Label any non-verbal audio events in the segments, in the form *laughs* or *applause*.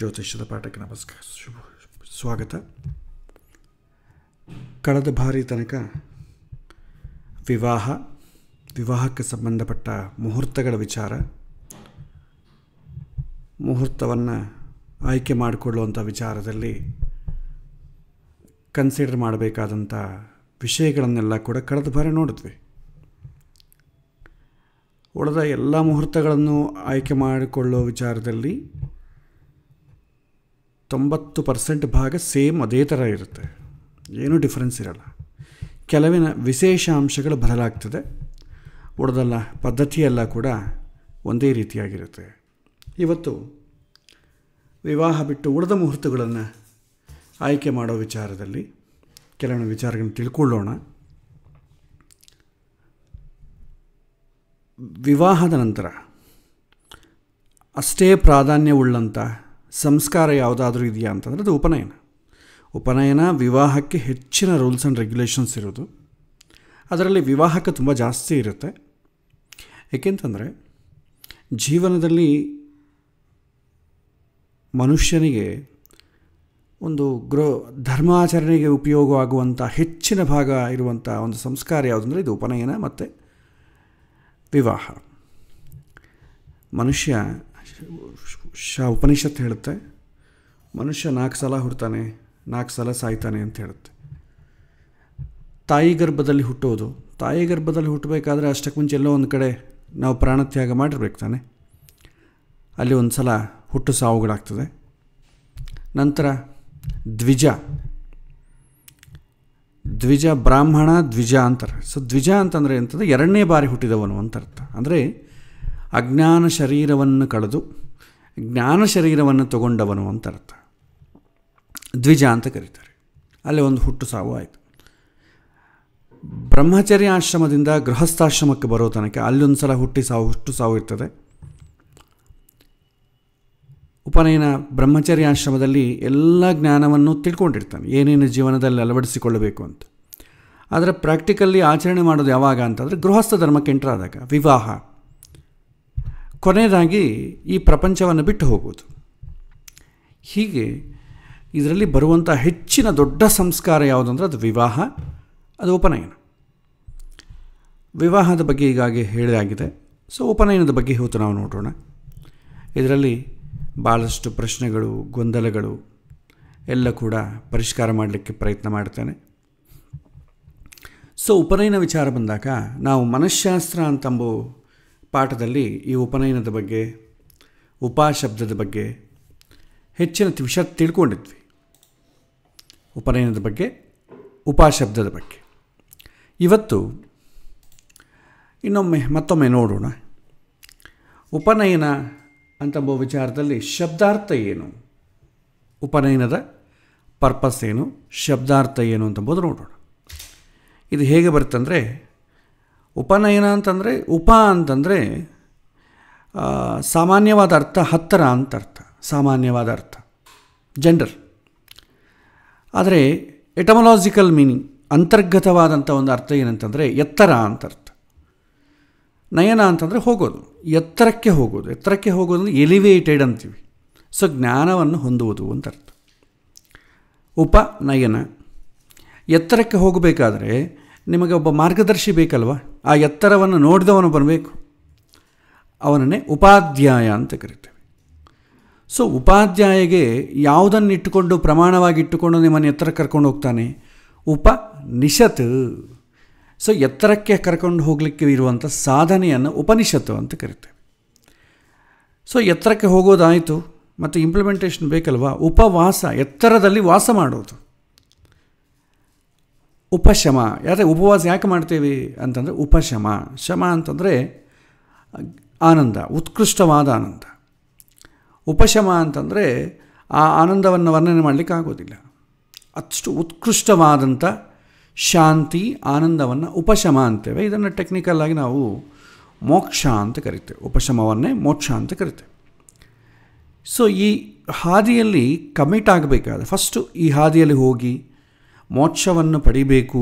ಜ್ಯೋತಿಷ್ಯದ ಪಾಠಕ್ಕೆ ನಮಸ್ಕಾರ ಶುಭ ಸ್ವಾಗತ ಕಳೆದ ಬಾರಿ ತನಕ ವಿವಾಹ ವಿವಾಹಕ್ಕೆ ಸಂಬಂಧಪಟ್ಟ ಮುಹೂರ್ತಗಳ ವಿಚಾರ ಮುಹೂರ್ತವನ್ನು ಆಯ್ಕೆ ಮಾಡಿಕೊಳ್ಳುವಂಥ ವಿಚಾರದಲ್ಲಿ ಕನ್ಸಿಡರ್ ಮಾಡಬೇಕಾದಂಥ ವಿಷಯಗಳನ್ನೆಲ್ಲ ಕೂಡ ಕಳೆದ ಬಾರಿ ನೋಡಿದ್ವಿ ಉಳಿದ ಎಲ್ಲ ಮುಹೂರ್ತಗಳನ್ನು ಆಯ್ಕೆ ಮಾಡಿಕೊಳ್ಳೋ ವಿಚಾರದಲ್ಲಿ ತೊಂಬತ್ತು ಪರ್ಸೆಂಟ್ ಭಾಗ ಸೇಮ್ ಅದೇ ಥರ ಇರುತ್ತೆ ಏನೂ ಡಿಫ್ರೆನ್ಸ್ ಇರಲ್ಲ ಕೆಲವಿನ ವಿಶೇಷ ಅಂಶಗಳು ಬದಲಾಗ್ತದೆ ಉಳಿದಲ್ಲ ಪದ್ಧತಿಯೆಲ್ಲ ಕೂಡ ಒಂದೇ ರೀತಿಯಾಗಿರುತ್ತೆ ಇವತ್ತು ವಿವಾಹ ಬಿಟ್ಟು ಉಳಿದ ಮುಹೂರ್ತಗಳನ್ನು ಆಯ್ಕೆ ಮಾಡೋ ವಿಚಾರದಲ್ಲಿ ಕೆಲವೊಂದು ವಿಚಾರಗಳನ್ನು ತಿಳ್ಕೊಳ್ಳೋಣ ವಿವಾಹದ ನಂತರ ಅಷ್ಟೇ ಪ್ರಾಧಾನ್ಯ ಉಳ್ಳಂಥ ಸಂಸ್ಕಾರ ಯಾವುದಾದ್ರೂ ಇದೆಯಾ ಅಂತಂದರೆ ಅದು ಉಪನಯನ ಉಪನಯನ ವಿವಾಹಕ್ಕೆ ಹೆಚ್ಚಿನ ರೂಲ್ಸ್ ಆ್ಯಂಡ್ ರೆಗ್ಯುಲೇಷನ್ಸ್ ಇರೋದು ಅದರಲ್ಲಿ ವಿವಾಹಕ್ಕೆ ತುಂಬ ಜಾಸ್ತಿ ಇರುತ್ತೆ ಏಕೆಂತಂದರೆ ಜೀವನದಲ್ಲಿ ಮನುಷ್ಯನಿಗೆ ಒಂದು ಗ್ರೋ ಧರ್ಮಾಚರಣೆಗೆ ಉಪಯೋಗವಾಗುವಂಥ ಹೆಚ್ಚಿನ ಭಾಗ ಇರುವಂಥ ಒಂದು ಸಂಸ್ಕಾರ ಯಾವುದಂದರೆ ಇದು ಉಪನಯನ ಮತ್ತು ವಿವಾಹ ಮನುಷ್ಯ ಶ ಉಪನಿಷತ್ ಹೇಳುತ್ತೆ ಮನುಷ್ಯ ನಾಲ್ಕು ಸಲ ಹುಡ್ತಾನೆ ನಾಲ್ಕು ಸಲ ಸಾಯ್ತಾನೆ ಅಂತ ಹೇಳುತ್ತೆ ತಾಯಿ ಗರ್ಭದಲ್ಲಿ ಹುಟ್ಟೋದು ತಾಯಿ ಗರ್ಭದಲ್ಲಿ ಹುಟ್ಟಬೇಕಾದ್ರೆ ಅಷ್ಟಕ್ಕೆ ಮುಂಚೆ ಎಲ್ಲೋ ಒಂದು ಕಡೆ ನಾವು ಪ್ರಾಣತ್ಯಾಗ ಮಾಡಿರ್ಬೇಕು ತಾನೆ ಅಲ್ಲಿ ಒಂದು ಸಲ ಹುಟ್ಟು ಸಾವುಗಳಾಗ್ತದೆ ನಂತರ ದ್ವಿಜ ದ್ವಿಜ ಬ್ರಾಹ್ಮಣ ದ್ವಿಜ ಅಂತಾರೆ ಸೊ ದ್ವಿಜ ಅಂತಂದರೆ ಎಂಥದ್ದು ಎರಡನೇ ಬಾರಿ ಹುಟ್ಟಿದವನು ಅಂತ ಅರ್ಥ ಅಂದರೆ ಅಜ್ಞಾನ ಶರೀರವನ್ನು ಕಳೆದು ಜ್ಞಾನ ಶರೀರವನ್ನು ತಗೊಂಡವನು ಅಂತ ಅರ್ಥ ದ್ವಿಜ ಅಂತ ಕರೀತಾರೆ ಅಲ್ಲೇ ಒಂದು ಹುಟ್ಟು ಸಾವು ಆಯಿತು ಬ್ರಹ್ಮಚರ್ಯ ಆಶ್ರಮದಿಂದ ಗೃಹಸ್ಥಾಶ್ರಮಕ್ಕೆ ಬರೋ ತನಕ ಅಲ್ಲೊಂದು ಸಲ ಹುಟ್ಟಿ ಸಾವು ಹುಟ್ಟು ಸಾವು ಇರ್ತದೆ ಉಪನಯನ ಬ್ರಹ್ಮಚರ್ಯ ಆಶ್ರಮದಲ್ಲಿ ಎಲ್ಲ ಜ್ಞಾನವನ್ನು ತಿಳ್ಕೊಂಡಿರ್ತಾನೆ ಏನೇನು ಜೀವನದಲ್ಲಿ ಅಳವಡಿಸಿಕೊಳ್ಳಬೇಕು ಅಂತ ಆದರೆ ಪ್ರಾಕ್ಟಿಕಲ್ಲಿ ಆಚರಣೆ ಮಾಡೋದು ಯಾವಾಗ ಅಂತಂದರೆ ಗೃಹಸ್ಥ ಧರ್ಮಕ್ಕೆ ಎಂಟ್ರಾದಾಗ ಆದಾಗ ವಿವಾಹ ಕೊನೆಯದಾಗಿ ಈ ಪ್ರಪಂಚವನ್ನು ಬಿಟ್ಟು ಹೋಗುವುದು ಹೀಗೆ ಇದರಲ್ಲಿ ಬರುವಂಥ ಹೆಚ್ಚಿನ ದೊಡ್ಡ ಸಂಸ್ಕಾರ ಯಾವುದಂದ್ರೆ ಅದು ವಿವಾಹ ಅದು ಉಪನಯನ ವಿವಾಹದ ಬಗ್ಗೆ ಈಗಾಗಲೇ ಹೇಳಲಾಗಿದೆ ಸೊ ಉಪನಯನದ ಬಗ್ಗೆ ಇವತ್ತು ನಾವು ನೋಡೋಣ ಇದರಲ್ಲಿ ಭಾಳಷ್ಟು ಪ್ರಶ್ನೆಗಳು ಗೊಂದಲಗಳು ಎಲ್ಲ ಕೂಡ ಪರಿಷ್ಕಾರ ಮಾಡಲಿಕ್ಕೆ ಪ್ರಯತ್ನ ಮಾಡ್ತೇನೆ ಸೊ ಉಪನಯನ ವಿಚಾರ ಬಂದಾಗ ನಾವು ಮನಃಶಾಸ್ತ್ರ ಅಂತಂಬೋ ಪಾಠದಲ್ಲಿ ಈ ಉಪನಯನದ ಬಗ್ಗೆ ಉಪಾಶಬ್ದದ ಬಗ್ಗೆ ಹೆಚ್ಚಿನ ವಿಷ ತಿಳ್ಕೊಂಡಿದ್ವಿ ಉಪನಯನದ ಬಗ್ಗೆ ಉಪಾಶಬ್ದದ ಬಗ್ಗೆ ಇವತ್ತು ಇನ್ನೊಮ್ಮೆ ಮತ್ತೊಮ್ಮೆ ನೋಡೋಣ ಉಪನಯನ ಅಂತಂಬ ವಿಚಾರದಲ್ಲಿ ಶಬ್ದಾರ್ಥ ಏನು ಉಪನಯನದ ಪರ್ಪಸ್ ಏನು ಶಬ್ದಾರ್ಥ ಏನು ಅಂತಂಬೋದು ನೋಡೋಣ ಇದು ಹೇಗೆ ಬರುತ್ತಂದರೆ ಉಪನಯನ ಅಂತಂದರೆ ಉಪ ಅಂತಂದರೆ ಸಾಮಾನ್ಯವಾದ ಅರ್ಥ ಹತ್ತರ ಅಂತ ಅರ್ಥ ಸಾಮಾನ್ಯವಾದ ಅರ್ಥ ಜೆಂಡರ್ ಆದರೆ ಎಟಮಲಾಜಿಕಲ್ ಮೀನಿಂಗ್ ಅಂತರ್ಗತವಾದಂಥ ಒಂದು ಅರ್ಥ ಏನಂತಂದರೆ ಎತ್ತರ ಅಂತ ಅರ್ಥ ನಯನ ಅಂತಂದರೆ ಹೋಗೋದು ಎತ್ತರಕ್ಕೆ ಹೋಗೋದು ಎತ್ತರಕ್ಕೆ ಹೋಗೋದು ಅಂದರೆ ಎಲಿವೇಟೆಡ್ ಅಂತೀವಿ ಸೊ ಜ್ಞಾನವನ್ನು ಹೊಂದುವುದು ಅಂತ ಅರ್ಥ ಉಪ ನಯನ ಎತ್ತರಕ್ಕೆ ಹೋಗಬೇಕಾದ್ರೆ ನಿಮಗೆ ಒಬ್ಬ ಮಾರ್ಗದರ್ಶಿ ಬೇಕಲ್ವ ಆ ಎತ್ತರವನ್ನು ನೋಡಿದವನು ಬರಬೇಕು ಅವನನ್ನೇ ಉಪಾಧ್ಯಾಯ ಅಂತ ಕರಿತೇವೆ ಸೊ ಉಪಾಧ್ಯಾಯಗೆ ಇಟ್ಟುಕೊಂಡು ಪ್ರಮಾಣವಾಗಿ ಇಟ್ಟುಕೊಂಡು ನಿಮ್ಮನ್ನು ಎತ್ತರ ಕರ್ಕೊಂಡು ಹೋಗ್ತಾನೆ ಉಪನಿಷತ್ ಸೊ ಎತ್ತರಕ್ಕೆ ಕರ್ಕೊಂಡು ಹೋಗಲಿಕ್ಕೆ ಇರುವಂಥ ಸಾಧನೆಯನ್ನು ಉಪನಿಷತ್ತು ಅಂತ ಕರಿತೇವೆ ಸೊ ಎತ್ತರಕ್ಕೆ ಹೋಗೋದಾಯಿತು ಮತ್ತು ಇಂಪ್ಲಿಮೆಂಟೇಷನ್ ಬೇಕಲ್ವಾ ಉಪವಾಸ ಎತ್ತರದಲ್ಲಿ ವಾಸ ಮಾಡೋದು ಉಪಶಮ ಯಾಕೆ ಉಪವಾಸ ಯಾಕೆ ಮಾಡ್ತೀವಿ ಅಂತಂದರೆ ಉಪಶಮ ಶಮ ಅಂತಂದರೆ ಆನಂದ ಉತ್ಕೃಷ್ಟವಾದ ಆನಂದ ಉಪಶಮ ಅಂತಂದರೆ ಆ ಆನಂದವನ್ನು ವರ್ಣನೆ ಮಾಡಲಿಕ್ಕೆ ಆಗೋದಿಲ್ಲ ಅಷ್ಟು ಉತ್ಕೃಷ್ಟವಾದಂಥ ಶಾಂತಿ ಆನಂದವನ್ನು ಉಪಶಮ ಅಂತೇವೆ ಇದನ್ನು ಟೆಕ್ನಿಕಲ್ಲಾಗಿ ನಾವು ಮೋಕ್ಷ ಅಂತ ಕರಿತೇವೆ ಉಪಶಮವನ್ನೇ ಮೋಕ್ಷ ಅಂತ ಕರಿತೇವೆ ಸೊ ಈ ಹಾದಿಯಲ್ಲಿ ಕಮಿಟ್ ಆಗಬೇಕಾದ್ರೆ ಫಸ್ಟು ಈ ಹಾದಿಯಲ್ಲಿ ಹೋಗಿ ಮೋಕ್ಷವನ್ನು ಪಡಿಬೇಕು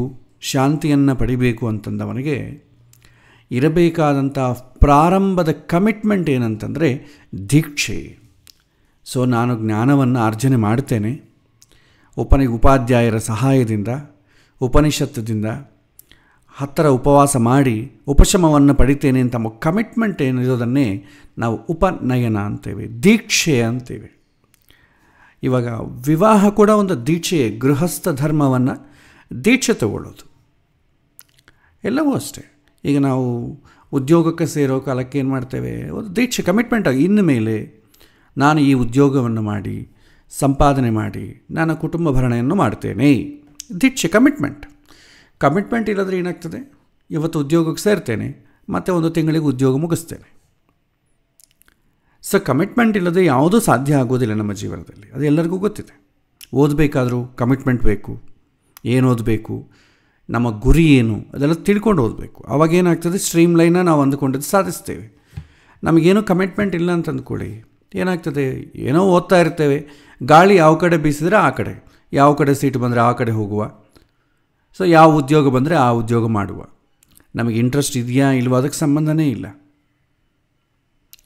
ಶಾಂತಿಯನ್ನು ಪಡಿಬೇಕು ಅಂತಂದವನಿಗೆ ಇರಬೇಕಾದಂಥ ಪ್ರಾರಂಭದ ಕಮಿಟ್ಮೆಂಟ್ ಏನಂತಂದರೆ ದೀಕ್ಷೆ ಸೊ ನಾನು ಜ್ಞಾನವನ್ನು ಆರ್ಜನೆ ಮಾಡ್ತೇನೆ ಉಪನಿ ಉಪಾಧ್ಯಾಯರ ಸಹಾಯದಿಂದ ಉಪನಿಷತ್ತದಿಂದ ಹತ್ತರ ಉಪವಾಸ ಮಾಡಿ ಉಪಶಮವನ್ನು ಪಡಿತೇನೆ ಅಂತ ಕಮಿಟ್ಮೆಂಟ್ ಏನಿರೋದನ್ನೇ ನಾವು ಉಪನಯನ ಅಂತೇವೆ ದೀಕ್ಷೆ ಅಂತೇವೆ ಇವಾಗ ವಿವಾಹ ಕೂಡ ಒಂದು ದೀಕ್ಷೆ ಗೃಹಸ್ಥ ಧರ್ಮವನ್ನು ದೀಕ್ಷೆ ತಗೊಳ್ಳೋದು ಎಲ್ಲವೂ ಅಷ್ಟೇ ಈಗ ನಾವು ಉದ್ಯೋಗಕ್ಕೆ ಸೇರೋ ಕಾಲಕ್ಕೆ ಏನು ಮಾಡ್ತೇವೆ ಒಂದು ದೀಕ್ಷೆ ಕಮಿಟ್ಮೆಂಟ್ ಆಗಿ ಇನ್ನು ಮೇಲೆ ನಾನು ಈ ಉದ್ಯೋಗವನ್ನು ಮಾಡಿ ಸಂಪಾದನೆ ಮಾಡಿ ನಾನು ಕುಟುಂಬ ಭರಣೆಯನ್ನು ಮಾಡ್ತೇನೆ ದೀಕ್ಷೆ ಕಮಿಟ್ಮೆಂಟ್ ಕಮಿಟ್ಮೆಂಟ್ ಇಲ್ಲದ್ರೆ ಏನಾಗ್ತದೆ ಇವತ್ತು ಉದ್ಯೋಗಕ್ಕೆ ಸೇರ್ತೇನೆ ಮತ್ತು ಒಂದು ತಿಂಗಳಿಗೆ ಉದ್ಯೋಗ ಮುಗಿಸ್ತೇನೆ ಸೊ ಕಮಿಟ್ಮೆಂಟ್ ಇಲ್ಲದೆ ಯಾವುದೂ ಸಾಧ್ಯ ಆಗೋದಿಲ್ಲ ನಮ್ಮ ಜೀವನದಲ್ಲಿ ಅದು ಎಲ್ಲರಿಗೂ ಗೊತ್ತಿದೆ ಓದಬೇಕಾದರೂ ಕಮಿಟ್ಮೆಂಟ್ ಬೇಕು ಏನು ಓದಬೇಕು ನಮ್ಮ ಗುರಿ ಏನು ಅದೆಲ್ಲ ತಿಳ್ಕೊಂಡು ಓದಬೇಕು ಅವಾಗ ಏನಾಗ್ತದೆ ಸ್ಟ್ರೀಮ್ ಲೈನ ನಾವು ಅಂದುಕೊಂಡಿದ್ದು ಸಾಧಿಸ್ತೇವೆ ನಮಗೇನು ಕಮಿಟ್ಮೆಂಟ್ ಇಲ್ಲ ಅಂತ ಅಂದ್ಕೊಳ್ಳಿ ಏನಾಗ್ತದೆ ಏನೋ ಓದ್ತಾ ಇರ್ತೇವೆ ಗಾಳಿ ಯಾವ ಕಡೆ ಬೀಸಿದರೆ ಆ ಕಡೆ ಯಾವ ಕಡೆ ಸೀಟು ಬಂದರೆ ಆ ಕಡೆ ಹೋಗುವ ಸೊ ಯಾವ ಉದ್ಯೋಗ ಬಂದರೆ ಆ ಉದ್ಯೋಗ ಮಾಡುವ ನಮಗೆ ಇಂಟ್ರೆಸ್ಟ್ ಇದೆಯಾ ಇಲ್ವೋ ಅದಕ್ಕೆ ಸಂಬಂಧನೇ ಇಲ್ಲ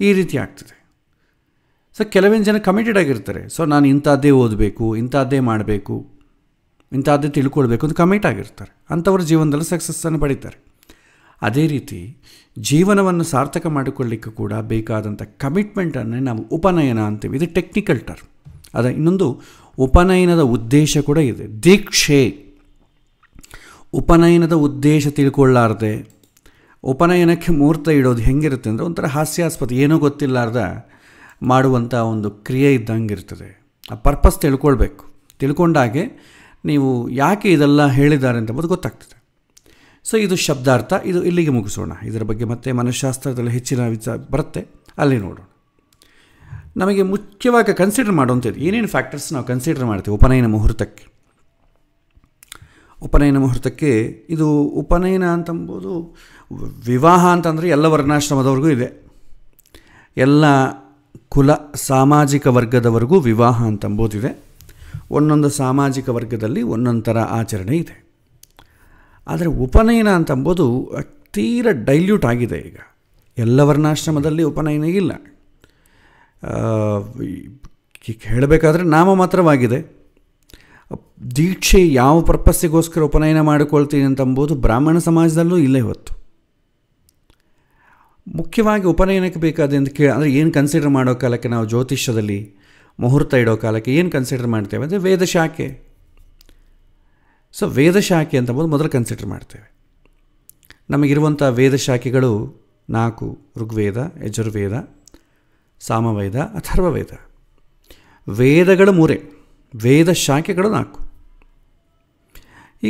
ಈ ರೀತಿ ಆಗ್ತದೆ ಸೊ ಕೆಲವೊಂದು ಜನ ಕಮಿಟೆಡ್ ಆಗಿರ್ತಾರೆ ಸೊ ನಾನು ಇಂಥದ್ದೇ ಓದಬೇಕು ಇಂಥದ್ದೇ ಮಾಡಬೇಕು ಇಂಥದ್ದೇ ತಿಳ್ಕೊಳ್ಬೇಕು ಅಂತ ಕಮಿಟ್ ಆಗಿರ್ತಾರೆ ಅಂಥವ್ರ ಜೀವನದಲ್ಲಿ ಸಕ್ಸಸ್ಸನ್ನು ಪಡೀತಾರೆ ಅದೇ ರೀತಿ ಜೀವನವನ್ನು ಸಾರ್ಥಕ ಮಾಡಿಕೊಳ್ಳಿಕ್ಕೆ ಕೂಡ ಬೇಕಾದಂಥ ಕಮಿಟ್ಮೆಂಟನ್ನು ನಾವು ಉಪನಯನ ಅಂತೀವಿ ಇದು ಟೆಕ್ನಿಕಲ್ ಟರ್ಮ್ ಅದ ಇನ್ನೊಂದು ಉಪನಯನದ ಉದ್ದೇಶ ಕೂಡ ಇದೆ ದೀಕ್ಷೆ ಉಪನಯನದ ಉದ್ದೇಶ ತಿಳ್ಕೊಳ್ಳಾರ್ದೆ ಉಪನಯನಕ್ಕೆ ಮುಹೂರ್ತ ಇಡೋದು ಹೆಂಗಿರುತ್ತೆ ಅಂದರೆ ಒಂಥರ ಹಾಸ್ಯಾಸ್ಪದ ಏನೂ ಗೊತ್ತಿಲ್ಲಾರ್ದ ಮಾಡುವಂಥ ಒಂದು ಕ್ರಿಯೆ ಇದ್ದಂಗೆ ಇರ್ತದೆ ಆ ಪರ್ಪಸ್ ತಿಳ್ಕೊಳ್ಬೇಕು ತಿಳ್ಕೊಂಡಾಗೆ ನೀವು ಯಾಕೆ ಇದೆಲ್ಲ ಹೇಳಿದ್ದಾರೆ ಅಂತ ಎಂಬುದು ಗೊತ್ತಾಗ್ತದೆ ಸೊ ಇದು ಶಬ್ದಾರ್ಥ ಇದು ಇಲ್ಲಿಗೆ ಮುಗಿಸೋಣ ಇದರ ಬಗ್ಗೆ ಮತ್ತೆ ಮನಃಶಾಸ್ತ್ರದಲ್ಲಿ ಹೆಚ್ಚಿನ ವಿಚಾರ ಬರುತ್ತೆ ಅಲ್ಲಿ ನೋಡೋಣ ನಮಗೆ ಮುಖ್ಯವಾಗಿ ಕನ್ಸಿಡರ್ ಮಾಡುವಂಥದ್ದು ಏನೇನು ಫ್ಯಾಕ್ಟರ್ಸ್ ನಾವು ಕನ್ಸಿಡರ್ ಮಾಡ್ತೀವಿ ಉಪನಯನ ಮುಹೂರ್ತಕ್ಕೆ ಉಪನಯನ ಮುಹೂರ್ತಕ್ಕೆ ಇದು ಉಪನಯನ ಅಂತಂಬೋದು ವಿವಾಹ ಅಂತಂದರೆ ಎಲ್ಲ ವರ್ಣಾಶ್ರಮದವ್ರಿಗೂ ಇದೆ ಎಲ್ಲ ಕುಲ ಸಾಮಾಜಿಕ ವರ್ಗದವರೆಗೂ ವಿವಾಹ ಅಂತಂಬೋದಿದೆ ಒಂದೊಂದು ಸಾಮಾಜಿಕ ವರ್ಗದಲ್ಲಿ ಒಂದೊಂದು ಥರ ಆಚರಣೆ ಇದೆ ಆದರೆ ಉಪನಯನ ಅಂತಂಬೋದು ತೀರ ಡೈಲ್ಯೂಟ್ ಆಗಿದೆ ಈಗ ಎಲ್ಲ ವರ್ಣಾಶ್ರಮದಲ್ಲಿ ಉಪನಯನ ಇಲ್ಲ ಹೇಳಬೇಕಾದ್ರೆ ನಾಮ ಮಾತ್ರವಾಗಿದೆ ದೀಕ್ಷೆ ಯಾವ ಪರ್ಪಸ್ಸಿಗೋಸ್ಕರ ಉಪನಯನ ಮಾಡಿಕೊಳ್ತೀನಿ ಅಂತಂಬೋದು ಬ್ರಾಹ್ಮಣ ಸಮಾಜದಲ್ಲೂ ಇಲ್ಲೇ ಹೊತ್ತು ಮುಖ್ಯವಾಗಿ ಉಪನಯನಕ್ಕೆ ಬೇಕಾದ ಅಂತ ಕೇಳಿ ಅಂದರೆ ಏನು ಕನ್ಸಿಡರ್ ಮಾಡೋ ಕಾಲಕ್ಕೆ ನಾವು ಜ್ಯೋತಿಷ್ಯದಲ್ಲಿ ಮುಹೂರ್ತ ಇಡೋ ಕಾಲಕ್ಕೆ ಏನು ಕನ್ಸಿಡರ್ ಮಾಡ್ತೇವೆ ಅಂದರೆ ಶಾಖೆ ಸೊ ವೇದಶಾಖೆ ಅಂತ ಬಂದು ಮೊದಲು ಕನ್ಸಿಡರ್ ಮಾಡ್ತೇವೆ ನಮಗಿರುವಂಥ ಶಾಖೆಗಳು ನಾಲ್ಕು ಋಗ್ವೇದ ಯಜುರ್ವೇದ ಸಾಮವೇದ ಅಥರ್ವವೇದ ವೇದಗಳು ಮೂರೇ ವೇದ ಶಾಖೆಗಳು ನಾಲ್ಕು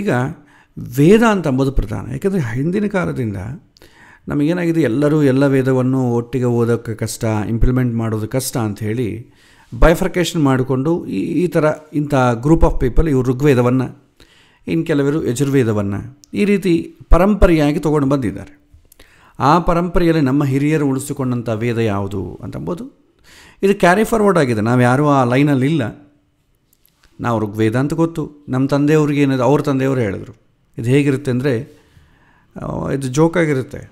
ಈಗ ವೇದ ಅಂತ ಅಂಬೋದು ಪ್ರಧಾನ ಯಾಕೆಂದರೆ ಹಿಂದಿನ ಕಾಲದಿಂದ ನಮಗೇನಾಗಿದೆ ಎಲ್ಲರೂ ಎಲ್ಲ ವೇದವನ್ನು ಒಟ್ಟಿಗೆ ಓದೋಕ್ಕೆ ಕಷ್ಟ ಇಂಪ್ಲಿಮೆಂಟ್ ಮಾಡೋದು ಕಷ್ಟ ಅಂಥೇಳಿ ಬೈಫರ್ಕೇಶನ್ ಮಾಡಿಕೊಂಡು ಈ ಈ ಥರ ಇಂಥ ಗ್ರೂಪ್ ಆಫ್ ಪೀಪಲ್ ಇವರು ಋಗ್ವೇದವನ್ನು ಇನ್ನು ಕೆಲವರು ಯಜುರ್ವೇದವನ್ನು ಈ ರೀತಿ ಪರಂಪರೆಯಾಗಿ ತೊಗೊಂಡು ಬಂದಿದ್ದಾರೆ ಆ ಪರಂಪರೆಯಲ್ಲಿ ನಮ್ಮ ಹಿರಿಯರು ಉಳಿಸಿಕೊಂಡಂಥ ವೇದ ಯಾವುದು ಅಂತಂಬೋದು ಇದು ಕ್ಯಾರಿ ಫಾರ್ವರ್ಡ್ ಆಗಿದೆ ನಾವು ಯಾರೂ ಆ ಲೈನಲ್ಲಿ ಇಲ್ಲ ನಾವು ಋಗ್ವೇದ ಅಂತ ಗೊತ್ತು ನಮ್ಮ ತಂದೆಯವ್ರಿಗೆ ಏನಿದೆ ಅವ್ರ ತಂದೆಯವರು ಹೇಳಿದ್ರು ಇದು ಹೇಗಿರುತ್ತೆ ಅಂದರೆ ಇದು ಜೋಕಾಗಿರುತ್ತೆ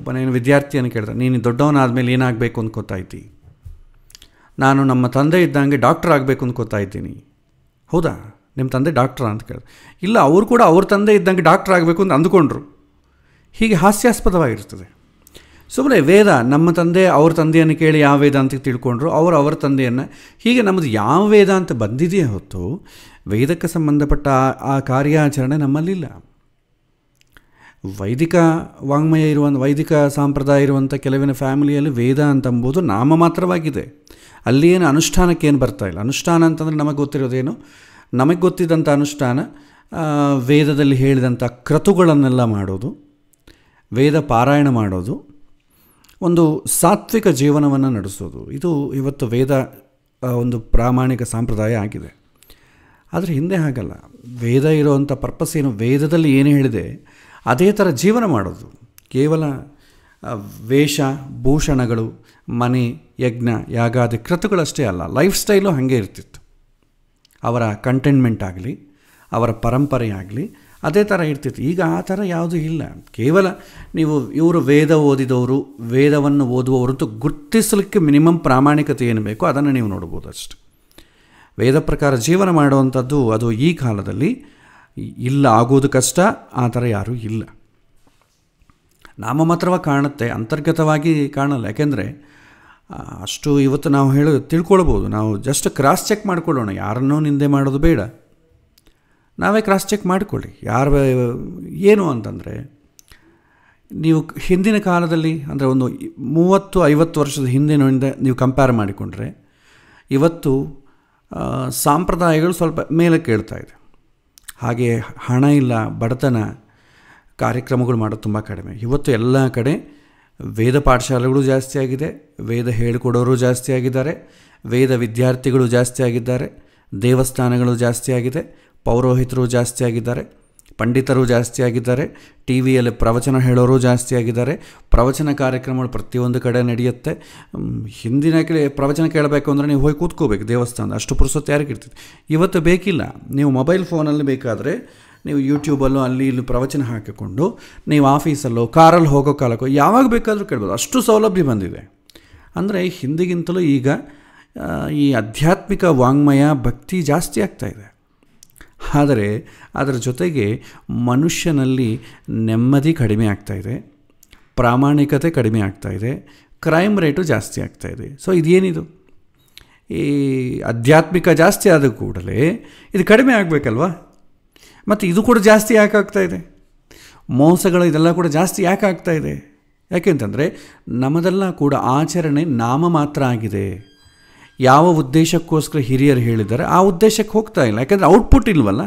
ಒಬ್ಬನೇನು ವಿದ್ಯಾರ್ಥಿಯನ್ನು ಕೇಳ್ತಾರೆ ನೀನು ಮೇಲೆ ಏನಾಗಬೇಕು ಅಂತ ಗೊತ್ತಾಯ್ತಿ ನಾನು ನಮ್ಮ ತಂದೆ ಇದ್ದಂಗೆ ಡಾಕ್ಟರ್ ಆಗಬೇಕು ಅಂತ ಇದ್ದೀನಿ ಹೌದಾ ನಿಮ್ಮ ತಂದೆ ಡಾಕ್ಟರ್ ಅಂತ ಕೇಳಿದೆ ಇಲ್ಲ ಅವರು ಕೂಡ ಅವ್ರ ತಂದೆ ಇದ್ದಂಗೆ ಡಾಕ್ಟರ್ ಆಗಬೇಕು ಅಂತ ಅಂದ್ಕೊಂಡ್ರು ಹೀಗೆ ಹಾಸ್ಯಾಸ್ಪದವಾಗಿರ್ತದೆ ಸುಮ್ಮನೆ ವೇದ ನಮ್ಮ ತಂದೆ ಅವ್ರ ತಂದೆಯನ್ನು ಕೇಳಿ ಯಾವ ವೇದ ಅಂತ ತಿಳ್ಕೊಂಡ್ರು ಅವರು ಅವರ ತಂದೆಯನ್ನು ಹೀಗೆ ನಮ್ಮದು ಯಾವ ವೇದ ಅಂತ ಬಂದಿದೆಯೇ ಹೊತ್ತು ವೇದಕ್ಕೆ ಸಂಬಂಧಪಟ್ಟ ಆ ಕಾರ್ಯಾಚರಣೆ ನಮ್ಮಲ್ಲಿಲ್ಲ ವೈದಿಕ ವಾಂಗ್ಮಯ ಇರುವಂಥ ವೈದಿಕ ಸಂಪ್ರದಾಯ ಇರುವಂಥ ಕೆಲವಿನ ಫ್ಯಾಮಿಲಿಯಲ್ಲಿ ವೇದ ಅಂತಂಬುದು ನಾಮ ಮಾತ್ರವಾಗಿದೆ ಅಲ್ಲಿ ಏನು ಅನುಷ್ಠಾನಕ್ಕೆ ಏನು ಬರ್ತಾ ಇಲ್ಲ ಅನುಷ್ಠಾನ ಅಂತಂದರೆ ನಮಗೆ ಗೊತ್ತಿರೋದೇನು ನಮಗೆ ಗೊತ್ತಿದ್ದಂಥ ಅನುಷ್ಠಾನ ವೇದದಲ್ಲಿ ಹೇಳಿದಂಥ ಕ್ರತುಗಳನ್ನೆಲ್ಲ ಮಾಡೋದು ವೇದ ಪಾರಾಯಣ ಮಾಡೋದು ಒಂದು ಸಾತ್ವಿಕ ಜೀವನವನ್ನು ನಡೆಸೋದು ಇದು ಇವತ್ತು ವೇದ ಒಂದು ಪ್ರಾಮಾಣಿಕ ಸಂಪ್ರದಾಯ ಆಗಿದೆ ಆದರೆ ಹಿಂದೆ ಹಾಗಲ್ಲ ವೇದ ಇರುವಂಥ ಪರ್ಪಸ್ ಏನು ವೇದದಲ್ಲಿ ಏನು ಹೇಳಿದೆ ಅದೇ ಥರ ಜೀವನ ಮಾಡೋದು ಕೇವಲ ವೇಷ ಭೂಷಣಗಳು ಮನೆ ಯಜ್ಞ ಯಾಗಾದಿ ಕೃತುಗಳಷ್ಟೇ ಅಲ್ಲ ಲೈಫ್ ಸ್ಟೈಲು ಹಾಗೆ ಇರ್ತಿತ್ತು ಅವರ ಕಂಟೆನ್ಮೆಂಟ್ ಆಗಲಿ ಅವರ ಪರಂಪರೆ ಆಗಲಿ ಅದೇ ಥರ ಇರ್ತಿತ್ತು ಈಗ ಆ ಥರ ಯಾವುದೂ ಇಲ್ಲ ಕೇವಲ ನೀವು ಇವರು ವೇದ ಓದಿದವರು ವೇದವನ್ನು ಓದುವವರು ಗುರ್ತಿಸಲಿಕ್ಕೆ ಮಿನಿಮಮ್ ಪ್ರಾಮಾಣಿಕತೆ ಏನು ಬೇಕೋ ಅದನ್ನು ನೀವು ನೋಡ್ಬೋದು ಅಷ್ಟೆ ವೇದ ಪ್ರಕಾರ ಜೀವನ ಮಾಡುವಂಥದ್ದು ಅದು ಈ ಕಾಲದಲ್ಲಿ ಇಲ್ಲ ಆಗೋದು ಕಷ್ಟ ಆ ಥರ ಯಾರೂ ಇಲ್ಲ ನಾಮ ಮಾತ್ರವಾಗಿ ಕಾಣುತ್ತೆ ಅಂತರ್ಗತವಾಗಿ ಕಾಣಲ್ಲ ಯಾಕೆಂದರೆ ಅಷ್ಟು ಇವತ್ತು ನಾವು ಹೇಳೋ ತಿಳ್ಕೊಳ್ಬೋದು ನಾವು ಜಸ್ಟ್ ಕ್ರಾಸ್ ಚೆಕ್ ಮಾಡ್ಕೊಳ್ಳೋಣ ಯಾರನ್ನೂ ನಿಂದೆ ಮಾಡೋದು ಬೇಡ ನಾವೇ ಕ್ರಾಸ್ ಚೆಕ್ ಮಾಡಿಕೊಳ್ಳಿ ಯಾರು ಏನು ಅಂತಂದರೆ ನೀವು ಹಿಂದಿನ ಕಾಲದಲ್ಲಿ ಅಂದರೆ ಒಂದು ಮೂವತ್ತು ಐವತ್ತು ವರ್ಷದ ಹಿಂದಿನಿಂದ ನೀವು ಕಂಪೇರ್ ಮಾಡಿಕೊಂಡ್ರೆ ಇವತ್ತು ಸಾಂಪ್ರದಾಯಗಳು ಸ್ವಲ್ಪ ಮೇಲೆ ಕೇಳ್ತಾ ಇದೆ ಹಾಗೆ ಹಣ ಇಲ್ಲ ಬಡತನ ಕಾರ್ಯಕ್ರಮಗಳು ಮಾಡೋದು ತುಂಬ ಕಡಿಮೆ ಇವತ್ತು ಎಲ್ಲ ಕಡೆ ವೇದ ಪಾಠಶಾಲೆಗಳು ಜಾಸ್ತಿ ಆಗಿದೆ ವೇದ ಹೇಳಿಕೊಡೋರು ಜಾಸ್ತಿ ಆಗಿದ್ದಾರೆ ವೇದ ವಿದ್ಯಾರ್ಥಿಗಳು ಜಾಸ್ತಿ ಆಗಿದ್ದಾರೆ ದೇವಸ್ಥಾನಗಳು ಜಾಸ್ತಿ ಆಗಿದೆ ಪೌರೋಹಿತರು ಜಾಸ್ತಿ ಆಗಿದ್ದಾರೆ ಪಂಡಿತರು ಜಾಸ್ತಿ ಆಗಿದ್ದಾರೆ ಟಿ ವಿಯಲ್ಲಿ ಪ್ರವಚನ ಹೇಳೋರು ಜಾಸ್ತಿ ಆಗಿದ್ದಾರೆ ಪ್ರವಚನ ಕಾರ್ಯಕ್ರಮಗಳು ಪ್ರತಿಯೊಂದು ಕಡೆ ನಡೆಯುತ್ತೆ ಹಿಂದಿನ ಕಡೆ ಪ್ರವಚನ ಕೇಳಬೇಕು ಅಂದರೆ ನೀವು ಹೋಗಿ ಕೂತ್ಕೋಬೇಕು ದೇವಸ್ಥಾನ ಅಷ್ಟು ಪುರುಸತ್ ಯಾರಿಗಿರ್ತಿತ್ತು ಇವತ್ತು ಬೇಕಿಲ್ಲ ನೀವು ಮೊಬೈಲ್ ಫೋನಲ್ಲಿ ಬೇಕಾದರೆ ನೀವು ಯೂಟ್ಯೂಬಲ್ಲೋ ಅಲ್ಲಿ ಇಲ್ಲಿ ಪ್ರವಚನ ಹಾಕಿಕೊಂಡು ನೀವು ಆಫೀಸಲ್ಲೋ ಕಾರಲ್ಲಿ ಹೋಗೋ ಕಾಲಕ್ಕೋ ಯಾವಾಗ ಬೇಕಾದರೂ ಕೇಳ್ಬೋದು ಅಷ್ಟು ಸೌಲಭ್ಯ ಬಂದಿದೆ ಅಂದರೆ ಹಿಂದಿಗಿಂತಲೂ ಈಗ ಈ ಆಧ್ಯಾತ್ಮಿಕ ವಾಂಗ್ಮಯ ಭಕ್ತಿ ಜಾಸ್ತಿ ಆಗ್ತಾಯಿದೆ ಆದರೆ ಅದರ ಜೊತೆಗೆ ಮನುಷ್ಯನಲ್ಲಿ ನೆಮ್ಮದಿ ಕಡಿಮೆ ಆಗ್ತಾಯಿದೆ ಪ್ರಾಮಾಣಿಕತೆ ಕಡಿಮೆ ಆಗ್ತಾಯಿದೆ ಕ್ರೈಮ್ ರೇಟು ಜಾಸ್ತಿ ಆಗ್ತಾಯಿದೆ ಸೊ ಇದೇನಿದು ಈ ಆಧ್ಯಾತ್ಮಿಕ ಜಾಸ್ತಿ ಆದ ಕೂಡಲೇ ಇದು ಕಡಿಮೆ ಆಗಬೇಕಲ್ವಾ ಮತ್ತು ಇದು ಕೂಡ ಜಾಸ್ತಿ ಯಾಕೆ ಆಗ್ತಾಯಿದೆ ಮೋಸಗಳು ಇದೆಲ್ಲ ಕೂಡ ಜಾಸ್ತಿ ಯಾಕೆ ಆಗ್ತಾಯಿದೆ ಯಾಕೆಂತಂದರೆ ನಮ್ಮದೆಲ್ಲ ಕೂಡ ಆಚರಣೆ ನಾಮ ಮಾತ್ರ ಆಗಿದೆ ಯಾವ ಉದ್ದೇಶಕ್ಕೋಸ್ಕರ ಹಿರಿಯರು ಹೇಳಿದ್ದಾರೆ ಆ ಉದ್ದೇಶಕ್ಕೆ ಹೋಗ್ತಾ ಇಲ್ಲ ಯಾಕೆಂದರೆ ಔಟ್ಪುಟ್ ಇಲ್ವಲ್ಲ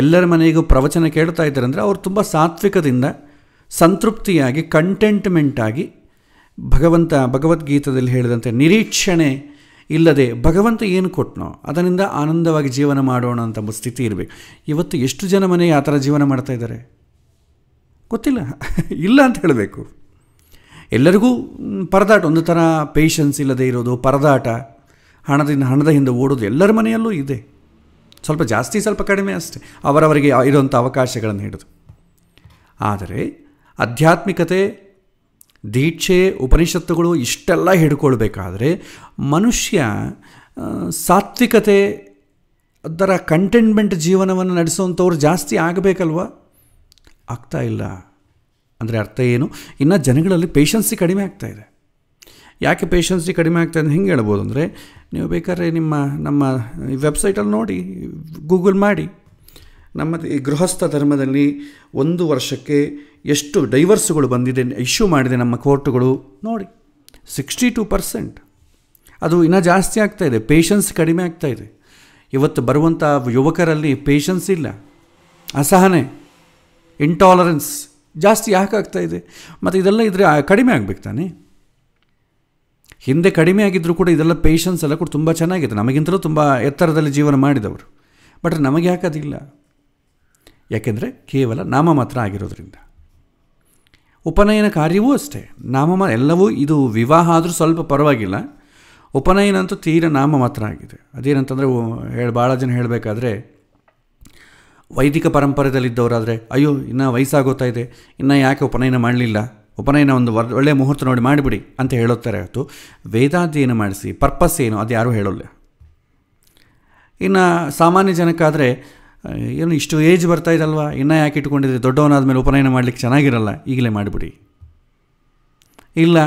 ಎಲ್ಲರ ಮನೆಗೂ ಪ್ರವಚನ ಕೇಳ್ತಾ ಇದ್ದಾರೆ ಅಂದರೆ ಅವರು ತುಂಬ ಸಾತ್ವಿಕದಿಂದ ಸಂತೃಪ್ತಿಯಾಗಿ ಕಂಟೆಂಟ್ಮೆಂಟಾಗಿ ಭಗವಂತ ಭಗವದ್ಗೀತದಲ್ಲಿ ಹೇಳಿದಂತೆ ನಿರೀಕ್ಷಣೆ ಇಲ್ಲದೆ ಭಗವಂತ ಏನು ಕೊಟ್ಟನೋ ಅದರಿಂದ ಆನಂದವಾಗಿ ಜೀವನ ಮಾಡೋಣ ಅಂತ ಒಂದು ಸ್ಥಿತಿ ಇರಬೇಕು ಇವತ್ತು ಎಷ್ಟು ಜನ ಮನೆ ಆ ಥರ ಜೀವನ ಮಾಡ್ತಾ ಇದ್ದಾರೆ ಗೊತ್ತಿಲ್ಲ *laughs* ಇಲ್ಲ ಅಂತ ಹೇಳಬೇಕು ಎಲ್ಲರಿಗೂ ಪರದಾಟ ಒಂದು ಥರ ಪೇಷನ್ಸ್ ಇಲ್ಲದೆ ಇರೋದು ಪರದಾಟ ಹಣದಿಂದ ಹಣದ ಹಿಂದೆ ಓಡೋದು ಎಲ್ಲರ ಮನೆಯಲ್ಲೂ ಇದೆ ಸ್ವಲ್ಪ ಜಾಸ್ತಿ ಸ್ವಲ್ಪ ಕಡಿಮೆ ಅಷ್ಟೇ ಅವರವರಿಗೆ ಇರುವಂಥ ಅವಕಾಶಗಳನ್ನು ಹಿಡಿದು ಆದರೆ ಆಧ್ಯಾತ್ಮಿಕತೆ ದೀಕ್ಷೆ ಉಪನಿಷತ್ತುಗಳು ಇಷ್ಟೆಲ್ಲ ಹಿಡ್ಕೊಳ್ಬೇಕಾದ್ರೆ ಮನುಷ್ಯ ಸಾತ್ವಿಕತೆ ಅದರ ಕಂಟೈನ್ಮೆಂಟ್ ಜೀವನವನ್ನು ನಡೆಸುವಂಥವ್ರು ಜಾಸ್ತಿ ಆಗಬೇಕಲ್ವ ಆಗ್ತಾ ಇಲ್ಲ ಅಂದರೆ ಅರ್ಥ ಏನು ಇನ್ನು ಜನಗಳಲ್ಲಿ ಪೇಷನ್ಸಿ ಕಡಿಮೆ ಆಗ್ತಾ ಇದೆ ಯಾಕೆ ಪೇಷನ್ಸಿ ಕಡಿಮೆ ಆಗ್ತಾ ಇದೆ ಹೆಂಗೆ ಹೇಳ್ಬೋದು ಅಂದರೆ ನೀವು ಬೇಕಾದ್ರೆ ನಿಮ್ಮ ನಮ್ಮ ವೆಬ್ಸೈಟಲ್ಲಿ ನೋಡಿ ಗೂಗಲ್ ಮಾಡಿ ನಮ್ಮ ಗೃಹಸ್ಥ ಧರ್ಮದಲ್ಲಿ ಒಂದು ವರ್ಷಕ್ಕೆ ಎಷ್ಟು ಡೈವರ್ಸ್ಗಳು ಬಂದಿದೆ ಇಶ್ಯೂ ಮಾಡಿದೆ ನಮ್ಮ ಕೋರ್ಟ್ಗಳು ನೋಡಿ ಸಿಕ್ಸ್ಟಿ ಟು ಪರ್ಸೆಂಟ್ ಅದು ಇನ್ನೂ ಜಾಸ್ತಿ ಆಗ್ತಾ ಇದೆ ಪೇಷನ್ಸ್ ಕಡಿಮೆ ಆಗ್ತಾ ಇದೆ ಇವತ್ತು ಬರುವಂಥ ಯುವಕರಲ್ಲಿ ಪೇಷನ್ಸ್ ಇಲ್ಲ ಅಸಹನೆ ಇಂಟಾಲರೆನ್ಸ್ ಜಾಸ್ತಿ ಯಾಕಾಗ್ತಾ ಇದೆ ಮತ್ತು ಇದೆಲ್ಲ ಇದ್ರೆ ಕಡಿಮೆ ಆಗ್ಬೇಕು ತಾನೇ ಹಿಂದೆ ಕಡಿಮೆ ಆಗಿದ್ದರೂ ಕೂಡ ಇದೆಲ್ಲ ಪೇಷನ್ಸ್ ಎಲ್ಲ ಕೂಡ ತುಂಬ ಚೆನ್ನಾಗಿದೆ ನಮಗಿಂತಲೂ ತುಂಬ ಎತ್ತರದಲ್ಲಿ ಜೀವನ ಮಾಡಿದವರು ಬಟ್ ನಮಗೆ ಯಾಕದಿಲ್ಲ ಯಾಕೆಂದರೆ ಕೇವಲ ನಾಮ ಮಾತ್ರ ಆಗಿರೋದ್ರಿಂದ ಉಪನಯನ ಕಾರ್ಯವೂ ಅಷ್ಟೇ ನಾಮ ಎಲ್ಲವೂ ಇದು ವಿವಾಹ ಆದರೂ ಸ್ವಲ್ಪ ಪರವಾಗಿಲ್ಲ ಉಪನಯನ ಅಂತೂ ತೀರ ನಾಮ ಮಾತ್ರ ಆಗಿದೆ ಅದೇನಂತಂದರೆ ಹೇಳಿ ಭಾಳ ಜನ ಹೇಳಬೇಕಾದ್ರೆ ವೈದಿಕ ಪರಂಪರೆಯಲ್ಲಿದ್ದವರಾದರೆ ಅಯ್ಯೋ ಇನ್ನೂ ವಯಸ್ಸಾಗೋತಾ ಇದೆ ಇನ್ನೂ ಯಾಕೆ ಉಪನಯನ ಮಾಡಲಿಲ್ಲ ಉಪನಯನ ಒಂದು ವರ್ ಒಳ್ಳೆಯ ಮುಹೂರ್ತ ನೋಡಿ ಮಾಡಿಬಿಡಿ ಅಂತ ಹೇಳುತ್ತಾರೆ ಹೊತ್ತು ವೇದಾಧ್ಯಯನ ಮಾಡಿಸಿ ಪರ್ಪಸ್ ಏನು ಅದು ಯಾರೂ ಹೇಳೋಲ್ಲ ಇನ್ನು ಸಾಮಾನ್ಯ ಜನಕ್ಕಾದರೆ ಏನು ಇಷ್ಟು ಏಜ್ ಬರ್ತಾ ಇದಲ್ವಾ ಇನ್ನೂ ಯಾಕೆ ಇಟ್ಕೊಂಡಿದ್ರೆ ದೊಡ್ಡವನಾದ ಮೇಲೆ ಉಪನಯನ ಮಾಡಲಿಕ್ಕೆ ಚೆನ್ನಾಗಿರಲ್ಲ ಈಗಲೇ ಮಾಡಿಬಿಡಿ ಇಲ್ಲ